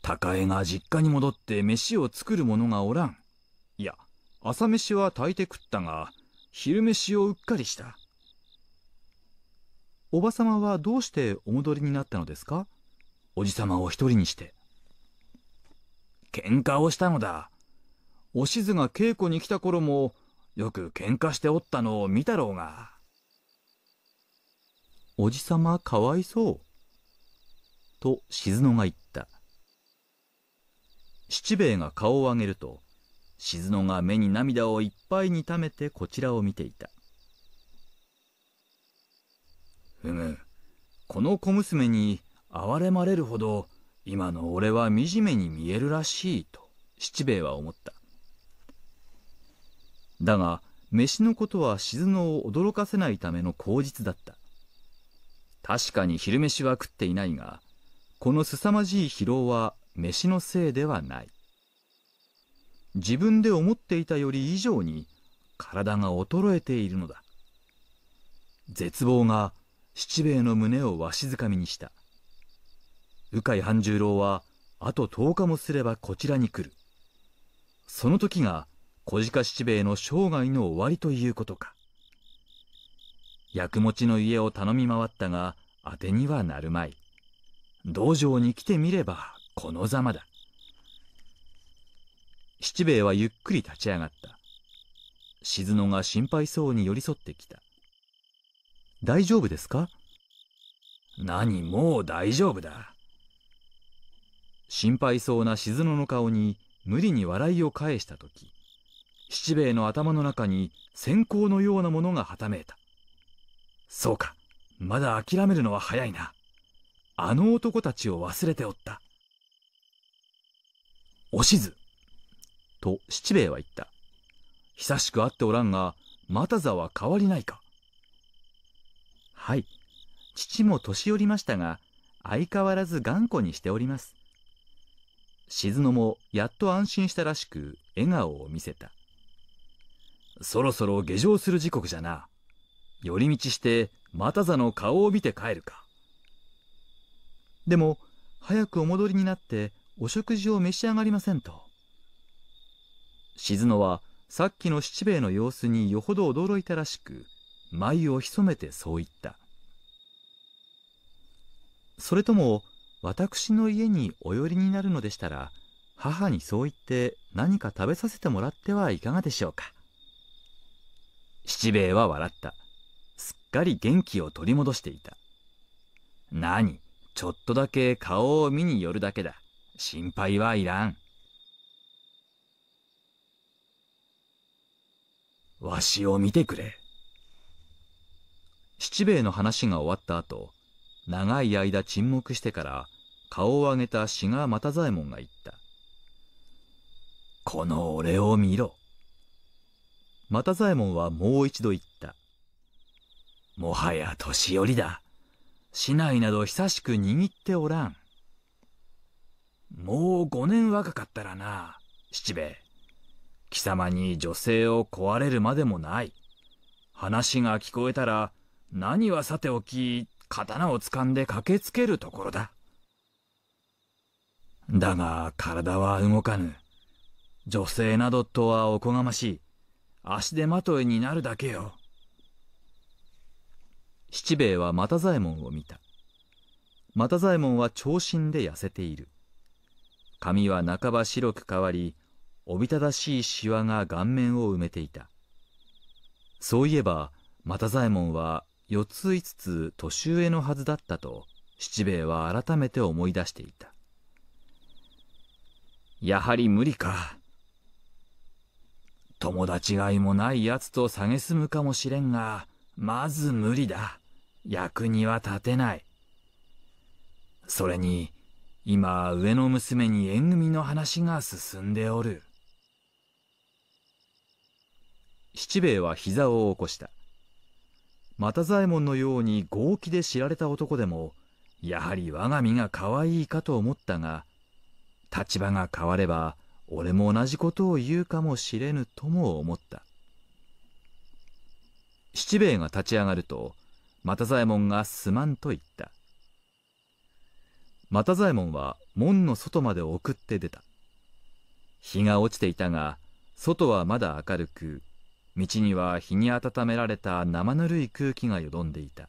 Speaker 1: 高江が実家に戻って飯を作る者がおらん。いや、朝飯は炊いて食ったが、昼飯をうっかりした。おばさまはどうしてお戻りになったのですかおじさまを一人にして。喧嘩をしたのだ。おしずが稽古に来た頃も、よく喧嘩しておったのを見たろうが。おじさまかわいそう。としずのが言った。七兵衛が顔を上げると、しずのが目に涙をいっぱいにためてこちらを見ていた。ふむ、この小娘に哀れまれるほど、今の俺は惨めに見えるらしいと七兵衛は思った。だが、飯のことはしずのを驚かせないための口実だった。確かに昼飯は食っていないがこの凄まじい疲労は飯のせいではない自分で思っていたより以上に体が衰えているのだ絶望が七兵衛の胸をわしづかみにした鵜飼半十郎はあと10日もすればこちらに来るその時が小鹿七兵衛の生涯の終わりということか役持ちの家を頼み回ったが当てにはなるまい道場に来てみればこのざまだ七兵衛はゆっくり立ち上がった静野が心配そうに寄り添ってきた大丈夫ですか何もう大丈夫だ心配そうな静野の顔に無理に笑いを返した時七兵衛の頭の中に閃光のようなものがはためいたそうか、まだ諦めるのは早いな。あの男たちを忘れておった。おしず。と七兵衛は言った。久しく会っておらんが、また座は変わりないか。はい。父も年寄りましたが、相変わらず頑固にしております。静野もやっと安心したらしく笑顔を見せた。そろそろ下城する時刻じゃな。寄り道して又座の顔を見て帰るかでも早くお戻りになってお食事を召し上がりませんと静野はさっきの七兵衛の様子によほど驚いたらしく眉を潜めてそう言ったそれとも私の家にお寄りになるのでしたら母にそう言って何か食べさせてもらってはいかがでしょうか七兵衛は笑ったかり元気を取り戻していた。何ちょっとだけ顔を見に寄るだけだ。心配はいらん。わしを見てくれ。七兵衛の話が終わった後、長い間沈黙してから顔を上げた志賀又左衛門が言った。この俺を見ろ。又左衛門はもう一度言った。もはや年寄りだ。市内など久しく握っておらん。もう五年若かったらな、七兵衛。貴様に女性を壊れるまでもない。話が聞こえたら、何はさておき、刀を掴んで駆けつけるところだ。だが、体は動かぬ。女性などとはおこがましい。足手まといになるだけよ。七兵衛は又左衛門を見た又左衛門は長身で痩せている髪は半ば白く変わりおびただしいしわが顔面を埋めていたそういえば又左衛門は4つ5つ年上のはずだったと七兵衛は改めて思い出していたやはり無理か友達がいもないやつと蔑むかもしれんがまず無理だ役には立てない。それに、今、上の娘に縁組の話が進んでおる。七兵衛は膝を起こした。又左衛門のように豪気で知られた男でも、やはり我が身が可愛いかと思ったが、立場が変われば、俺も同じことを言うかもしれぬとも思った。七兵衛が立ち上がると、又左衛門がすまんと言った又左衛門は門の外まで送って出た日が落ちていたが外はまだ明るく道には日に温められた生ぬるい空気がよどんでいた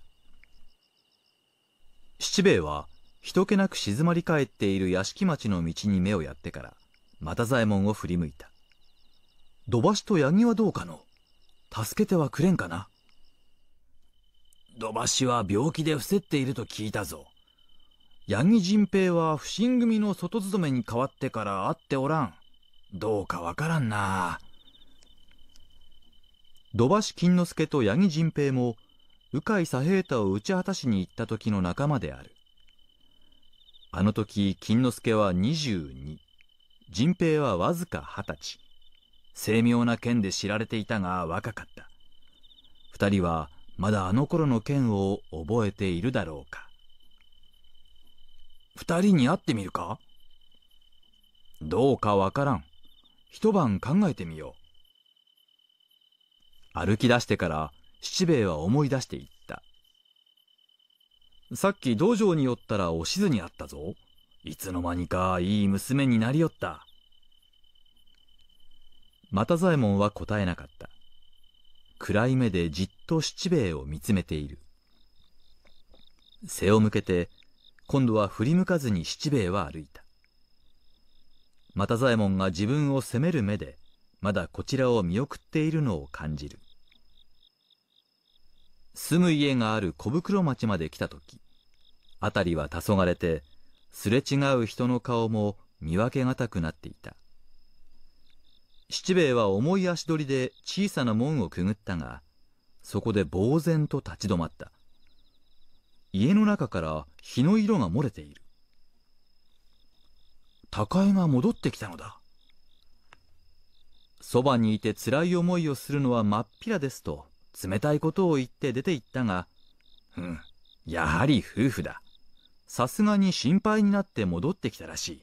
Speaker 1: 七兵衛は人気なく静まり返っている屋敷町の道に目をやってから又左衛門を振り向いた土橋と八木はどうかの助けてはくれんかな土橋は病気で伏せっていると聞いたぞ。八木仁平は不審組の外勤めに変わってから会っておらん。どうかわからんな。土橋金之助と八木仁平も、鵜飼左平太を打ち果たしに行った時の仲間である。あの時、金之助は22、仁平はわずか二十歳。精妙な剣で知られていたが若かった。二人はまだあの頃の件を覚えているだろうか。二人に会ってみるかどうかわからん。一晩考えてみよう。歩き出してから七兵衛は思い出していった。さっき道場に寄ったらおしずにあったぞ。いつの間にかいい娘になりよった。又左衛門は答えなかった。暗い目でじっと七兵衛を見つめている。背を向けて、今度は振り向かずに七兵衛は歩いた。又左衛門が自分を責める目で、まだこちらを見送っているのを感じる。住む家がある小袋町まで来た時、辺りは黄昏れて、すれ違う人の顔も見分けがたくなっていた。七兵衛は重い足取りで小さな門をくぐったがそこで呆然と立ち止まった家の中から火の色が漏れている高江が戻ってきたのだそばにいて辛い思いをするのはまっぴらですと冷たいことを言って出て行ったがうんやはり夫婦ださすがに心配になって戻ってきたらしい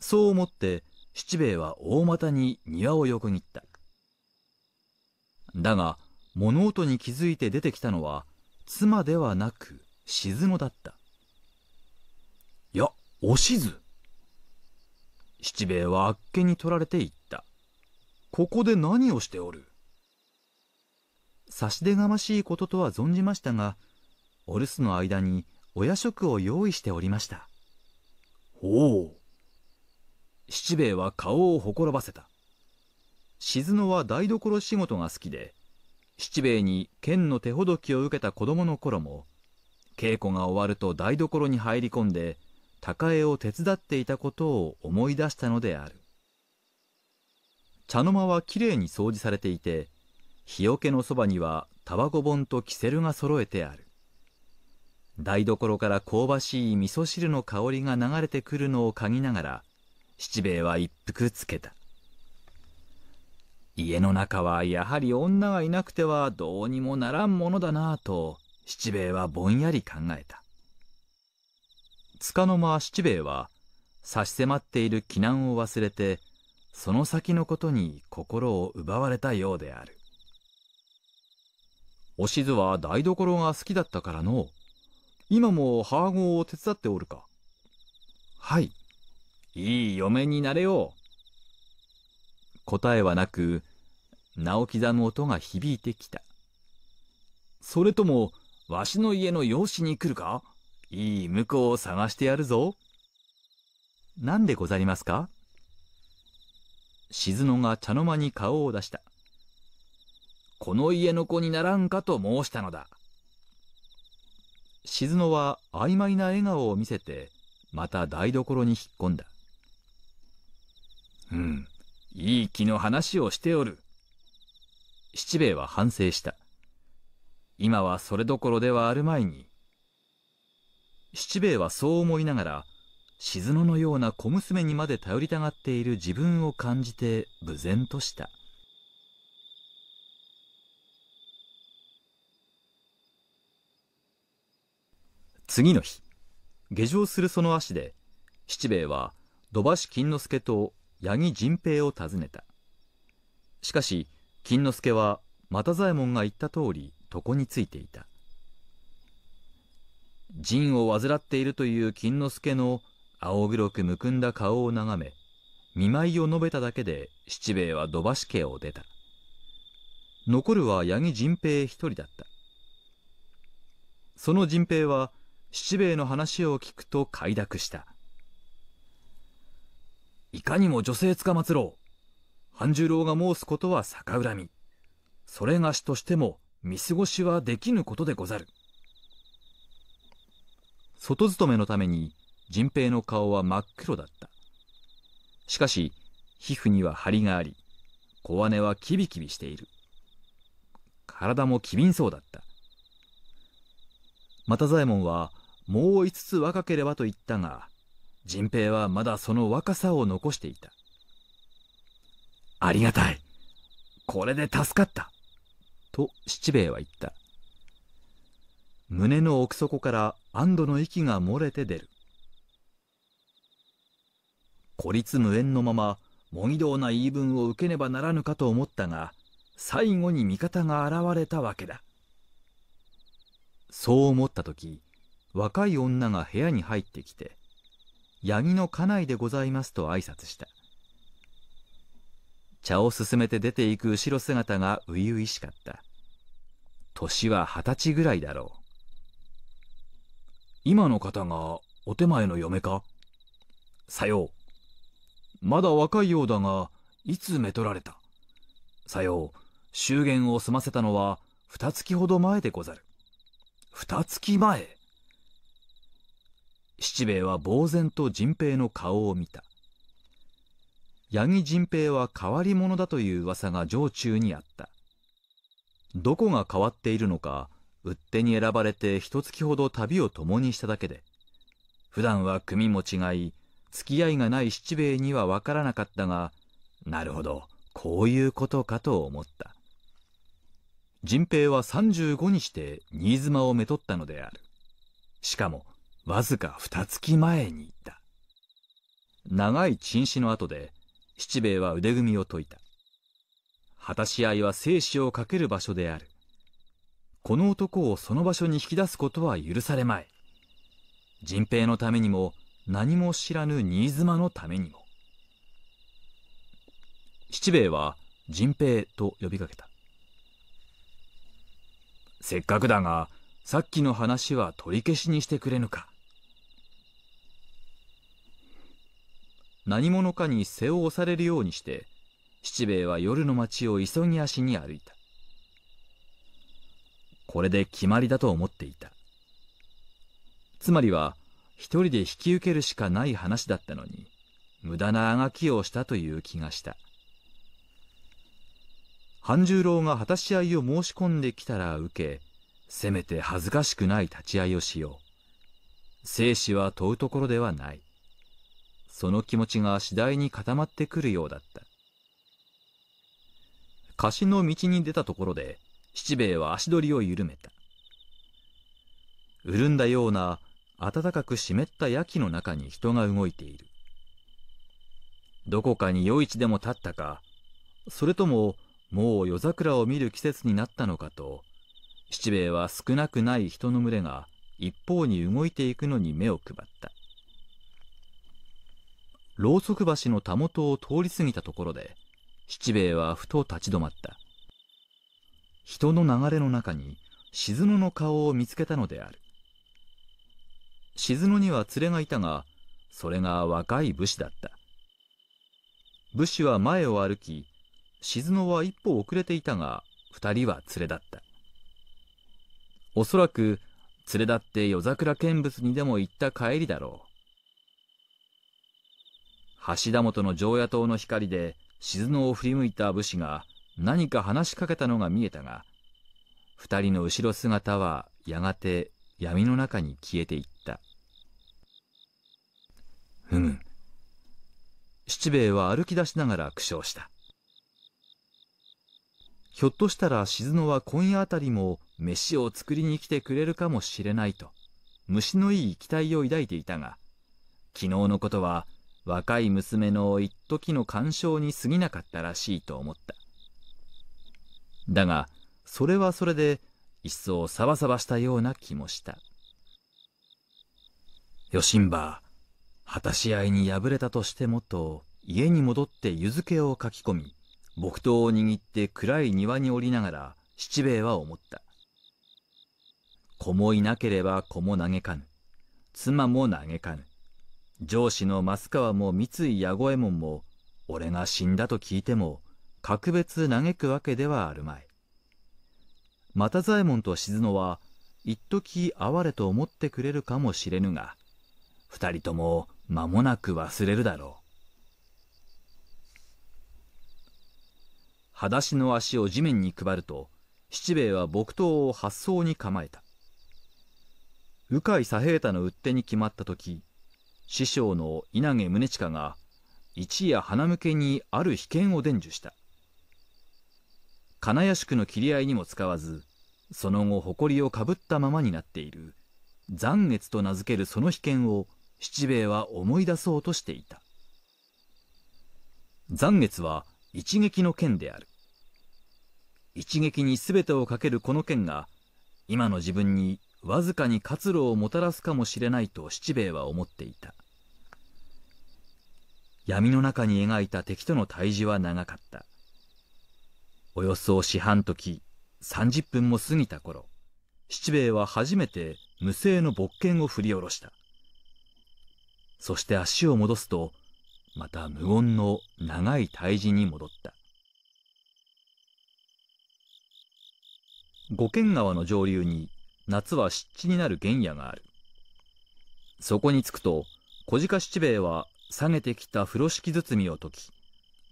Speaker 1: そう思って七兵衛は大股に庭を横切った。だが、物音に気づいて出てきたのは、妻ではなく、静野だった。いや、おしず。七兵衛はあっけに取られていった。ここで何をしておる差し出がましいこととは存じましたが、お留守の間に親食を用意しておりました。ほう。七兵衛は顔をほころばせた静野は台所仕事が好きで七兵衛に剣の手ほどきを受けた子供の頃も稽古が終わると台所に入り込んで高江を手伝っていたことを思い出したのである茶の間はきれいに掃除されていて日よけのそばにはタバコ本とキセルが揃えてある台所から香ばしい味噌汁の香りが流れてくるのを嗅ぎながら七兵衛は一服つけた。家の中はやはり女がいなくてはどうにもならんものだなぁと七兵衛はぼんやり考えた。つかの間七兵衛は差し迫っている避難を忘れてその先のことに心を奪われたようである。おしずは台所が好きだったからの今も母子を手伝っておるか。はい。いい嫁になれよう。答えはなく、名を刻む音が響いてきた。それとも、わしの家の養子に来るかいい婿を探してやるぞ。なんでござりますか静野が茶の間に顔を出した。この家の子にならんかと申したのだ。静野は曖昧な笑顔を見せて、また台所に引っ込んだ。うん、いい気の話をしておる。七兵衛は反省した。今はそれどころではあるまいに。七兵衛はそう思いながら、静野のような小娘にまで頼りたがっている自分を感じて、無然とした。次の日、下城するその足で、七兵衛は、土橋金之助と八木仁平を訪ねたしかし金之助は又左衛門が言った通り床についていた陣を患っているという金之助の青黒くむくんだ顔を眺め見舞いを述べただけで七兵衛は土橋家を出た残るは八木仁平一人だったその仁平は七兵衛の話を聞くと快諾したいかにも女性つかまつろう。半十郎が申すことは逆恨み。それがしとしても見過ごしはできぬことでござる。外勤めのために陣平の顔は真っ黒だった。しかし、皮膚には張りがあり、小姉はキビキビしている。体も機敏そうだった。又左衛門は、もう五つ若ければと言ったが、陣平はまだその若さを残していた。ありがたい。これで助かった。と七兵衛は言った。胸の奥底から安堵の息が漏れて出る。孤立無縁のまま、模擬道な言い分を受けねばならぬかと思ったが、最後に味方が現れたわけだ。そう思った時、若い女が部屋に入ってきて、八木の家内でございますと挨拶した茶を進めて出ていく後ろ姿が初々しかった年は二十歳ぐらいだろう今の方がお手前の嫁かさようまだ若いようだがいつめとられたさよう祝言を済ませたのは二月ほど前でござる二月前七兵衛は呆然と陣平の顔を見た八木陣平は変わり者だという噂が城中にあったどこが変わっているのか売手に選ばれて一月ほど旅を共にしただけで普段は組も違い付き合いがない七兵衛には分からなかったがなるほどこういうことかと思った陣平は35にして新妻をめとったのであるしかもわずか二月前にった。長い陳死の後で、七兵衛は腕組みを解いた。果たし合いは生死をかける場所である。この男をその場所に引き出すことは許されまい。人平のためにも、何も知らぬ新妻のためにも。七兵衛は、人平と呼びかけた。せっかくだが、さっきの話は取り消しにしてくれぬか。何者かに背を押されるようにして七兵衛は夜の街を急ぎ足に歩いたこれで決まりだと思っていたつまりは一人で引き受けるしかない話だったのに無駄なあがきをしたという気がした半十郎が果たし合いを申し込んできたら受けせめて恥ずかしくない立ち合いをしよう生死は問うところではないその気持ちが次第に固まってくるようだった貸しの道に出たところで七兵衛は足取りを緩めた潤んだような暖かく湿ったやきの中に人が動いているどこかに夜市でも立ったかそれとももう夜桜を見る季節になったのかと七兵衛は少なくない人の群れが一方に動いていくのに目を配ったろうそく橋のたもとを通り過ぎたところで、七兵衛はふと立ち止まった。人の流れの中に、静野の顔を見つけたのである。静野には連れがいたが、それが若い武士だった。武士は前を歩き、静野は一歩遅れていたが、二人は連れだった。おそらく、連れだって夜桜見物にでも行った帰りだろう。橋田元の常夜灯の光で静野を振り向いた武士が何か話しかけたのが見えたが、二人の後ろ姿はやがて闇の中に消えていった。ふむ。七兵衛は歩き出しながら苦笑した。ひょっとしたら静野は今夜あたりも飯を作りに来てくれるかもしれないと、虫のいい期待を抱いていたが、昨日のことは若い娘の一時の干渉に過ぎなかったらしいと思った。だが、それはそれで、一層サバサバしたような気もした。よしんば果たし合いに敗れたとしてもと、家に戻って湯漬けを書き込み、木刀を握って暗い庭に降りながら、七兵衛は思った。子もいなければ子も嘆かぬ。妻も嘆かぬ。上司の増川も三井五右衛門も俺が死んだと聞いても格別嘆くわけではあるまい又左衛門と静野は一時哀れと思ってくれるかもしれぬが二人とも間もなく忘れるだろう裸足の足を地面に配ると七兵衛は木刀を発想に構えた鵜飼左平太の打っ手に決まった時師匠の稲毛宗近が一夜花向けにある秘剣を伝授した金谷宿の切り合いにも使わずその後誇りをかぶったままになっている残月と名付けるその秘験を七兵衛は思い出そうとしていた残月は一撃の剣である一撃に全てをかけるこの剣が今の自分にわずかに活路をもたらすかもしれないと七兵衛は思っていた闇の中に描いた敵との対峙は長かった。およそ四半時、三十分も過ぎた頃、七兵衛は初めて無声の勃剣を振り下ろした。そして足を戻すと、また無言の長い退治に戻った。五軒川の上流に夏は湿地になる原野がある。そこに着くと、小鹿七兵衛は下げてきた風呂敷包みを解き、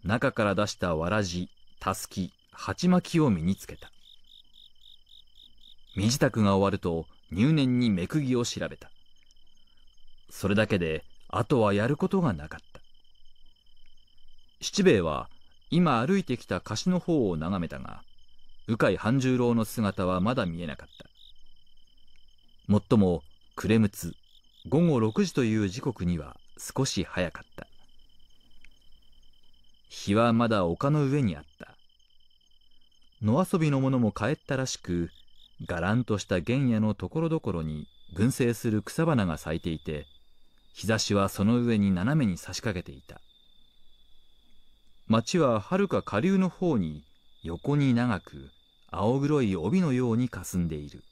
Speaker 1: 中から出したわらじ、たすき、鉢巻きを身につけた。身支度が終わると入念に目釘を調べた。それだけで、あとはやることがなかった。七兵衛は、今歩いてきた貸しの方を眺めたが、鵜飼半十郎の姿はまだ見えなかった。もっとも、暮れむつ、午後6時という時刻には少し早かった日はまだ丘の上にあった野遊びの者も帰ったらしくがらんとした原野のところどころに群生する草花が咲いていて日差しはその上に斜めに差し掛けていた町ははるか下流の方に横に長く青黒い帯のようにかすんでいる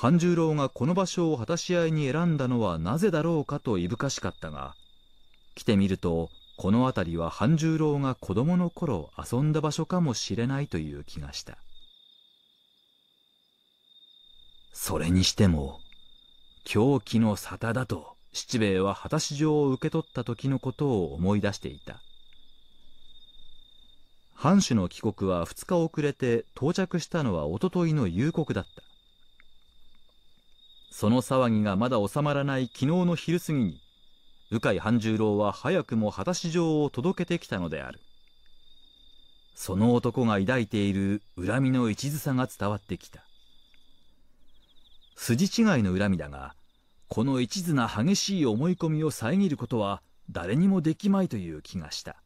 Speaker 1: 半十郎がこの場所を果たし合いに選んだのはなぜだろうかといぶかしかったが来てみるとこの辺りは半十郎が子供の頃遊んだ場所かもしれないという気がしたそれにしても狂気の沙汰だと七兵衛は果たし状を受け取った時のことを思い出していた藩主の帰国は2日遅れて到着したのはおとといの夕刻だったその騒ぎがまだ収まらない昨日の昼過ぎに鵜飼半十郎は早くも果たし状を届けてきたのであるその男が抱いている恨みの一途さが伝わってきた筋違いの恨みだがこの一途な激しい思い込みを遮ることは誰にもできまいという気がした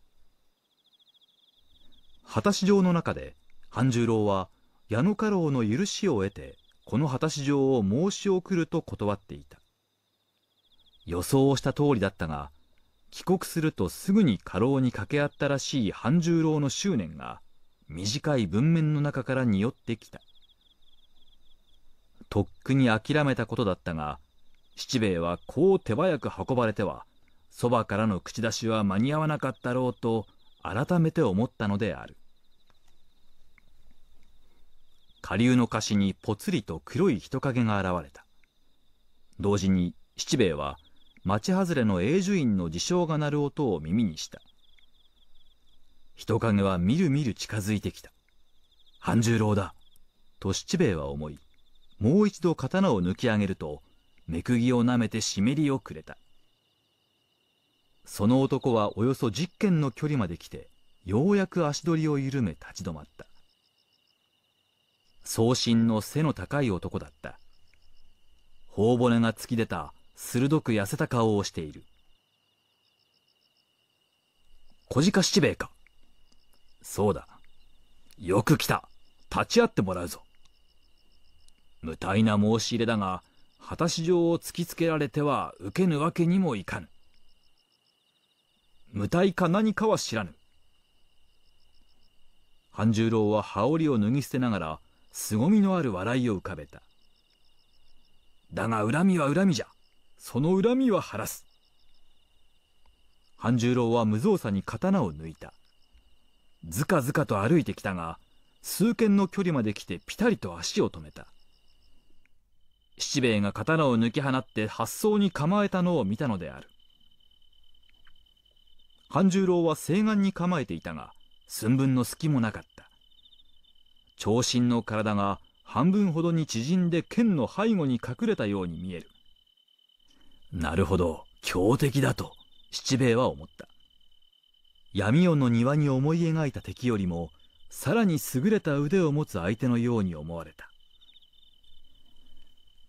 Speaker 1: 果たし状の中で半十郎は矢野家老の許しを得てこの果たし状を申し送ると断っていた予想をした通りだったが帰国するとすぐに過労に掛け合ったらしい半十郎の執念が短い文面の中から匂ってきたとっくに諦めたことだったが七兵衛はこう手早く運ばれてはそばからの口出しは間に合わなかったろうと改めて思ったのである下流の貸しにぽつりと黒い人影が現れた同時に七兵衛は町外れの永寿院の自称が鳴る音を耳にした人影はみるみる近づいてきた半十郎だと七兵衛は思いもう一度刀を抜き上げると目くぎをなめて湿りをくれたその男はおよそ10軒の距離まで来てようやく足取りを緩め立ち止まった送信の背の高い男だった。頬骨が突き出た鋭く痩せた顔をしている。小鹿七兵衛か。そうだ。よく来た。立ち会ってもらうぞ。無体な申し入れだが、果たし状を突きつけられては受けぬわけにもいかぬ。無体か何かは知らぬ。半十郎は羽織を脱ぎ捨てながら、凄みのある笑いを浮かべた。だが恨みは恨みじゃ。その恨みは晴らす。半十郎は無造作に刀を抜いた。ずかずかと歩いてきたが、数軒の距離まで来てピタリと足を止めた。七兵衛が刀を抜き放って発想に構えたのを見たのである。半十郎は西岸に構えていたが、寸分の隙もなかった。長身の体が半分ほどに縮んで剣の背後に隠れたように見える。なるほど、強敵だと、七兵衛は思った。闇夜の庭に思い描いた敵よりも、さらに優れた腕を持つ相手のように思われた。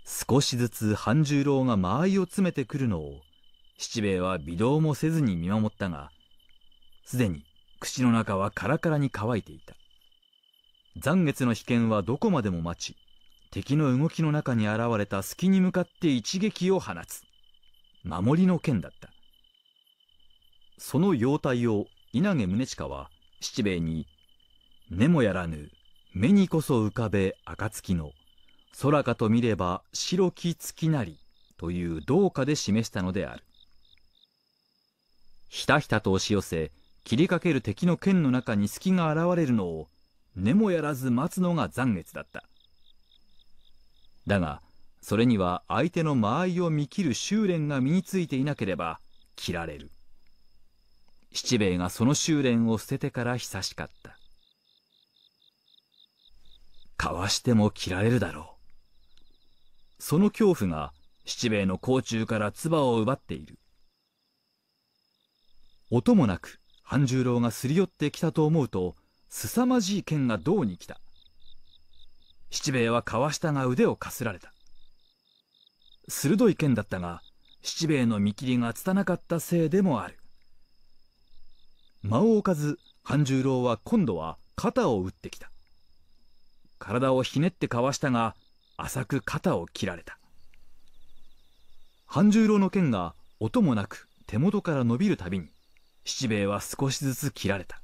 Speaker 1: 少しずつ半十郎が間合いを詰めてくるのを、七兵衛は微動もせずに見守ったが、すでに口の中はカラカラに乾いていた。残月の被験はどこまでも待ち、敵の動きの中に現れた隙に向かって一撃を放つ。守りの剣だった。その容体を稲毛宗近は七兵衛に、根もやらぬ、目にこそ浮かべ暁の、空かと見れば白き月なり、といううかで示したのである。ひたひたと押し寄せ、切りかける敵の剣の中に隙が現れるのを根もやらず待つのが残月だっただがそれには相手の間合いを見切る修練が身についていなければ切られる七兵衛がその修練を捨ててから久しかったかわしても切られるだろうその恐怖が七兵衛の甲冑から唾を奪っている音もなく半十郎がすり寄ってきたと思うと凄まじい剣が銅に来た七兵衛は川下が腕をかすられた鋭い剣だったが七兵衛の見切りが拙かったせいでもある間を置かず半十郎は今度は肩を打ってきた体をひねってかわしたが浅く肩を切られた半十郎の剣が音もなく手元から伸びるたびに七兵衛は少しずつ切られた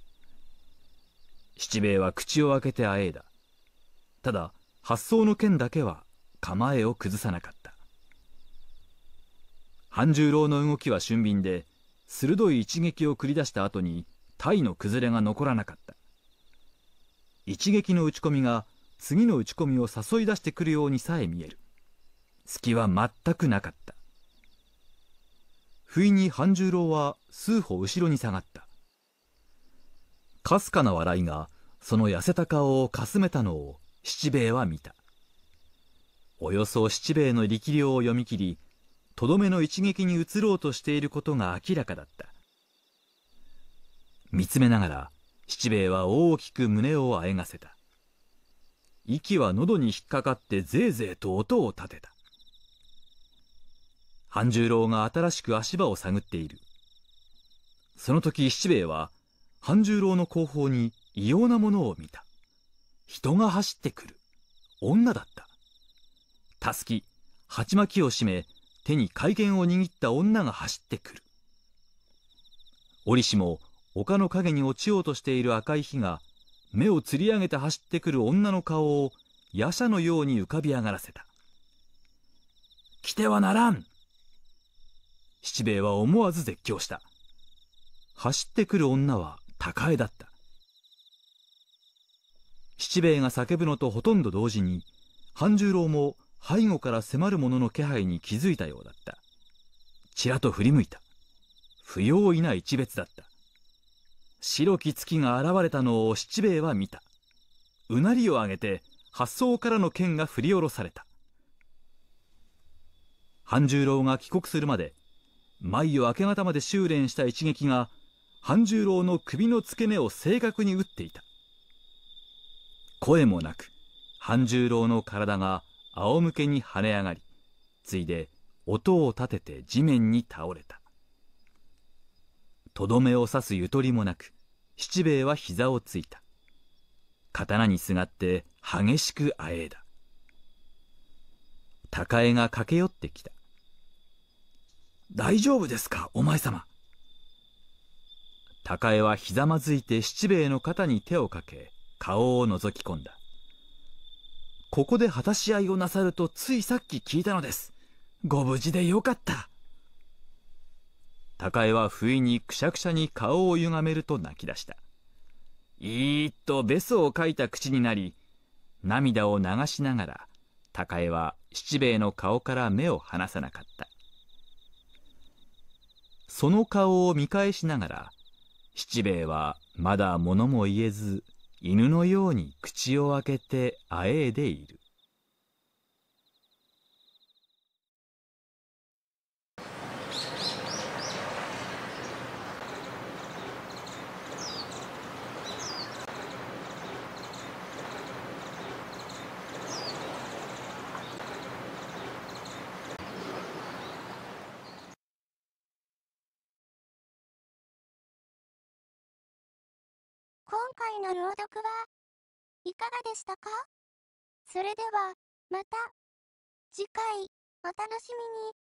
Speaker 1: 七兵衛は口を開けてあえいだただ発想の件だけは構えを崩さなかった半十郎の動きは俊敏で鋭い一撃を繰り出した後に体の崩れが残らなかった一撃の打ち込みが次の打ち込みを誘い出してくるようにさえ見える隙は全くなかった不意に半十郎は数歩後ろに下がったかすかな笑いがその痩せた顔をかすめたのを七兵衛は見たおよそ七兵衛の力量を読み切りとどめの一撃に移ろうとしていることが明らかだった見つめながら七兵衛は大きく胸をあえがせた息は喉に引っかかってぜいぜいと音を立てた半十郎が新しく足場を探っているその時七兵衛は半十郎の後方に異様なものを見た。人が走ってくる。女だった。たすき、鉢巻きを締め、手に会見を握った女が走ってくる。折しも、丘の陰に落ちようとしている赤い火が、目をつり上げて走ってくる女の顔を、夜叉のように浮かび上がらせた。来てはならん七兵衛は思わず絶叫した。走ってくる女は高江だった七兵衛が叫ぶのとほとんど同時に半十郎も背後から迫る者の気配に気づいたようだったちらと振り向いた不用意な一別だった白き月が現れたのを七兵衛は見たうなりを上げて発想からの剣が振り下ろされた半十郎が帰国するまで毎夜明け方まで修練した一撃が半十郎の首の付け根を正確に打っていた声もなく半十郎の体が仰向けに跳ね上がりついで音を立てて地面に倒れたとどめを刺すゆとりもなく七兵衛は膝をついた刀にすがって激しくあえいだ高江が駆け寄ってきた大丈夫ですかお前様高江はひざまずいて七兵衛の肩に手をかけ顔を覗き込んだここで果たし合いをなさるとついさっき聞いたのですご無事でよかった高江は不意にくしゃくしゃに顔をゆがめると泣き出したいーっとべそをかいた口になり涙を流しながら高江は七兵衛の顔から目を離さなかったその顔を見返しながら七兵衛はまだ物も言えず犬のように口を開けてあえいでいる回の朗読はいかがでしたかそれでは、また、次回、お楽しみに。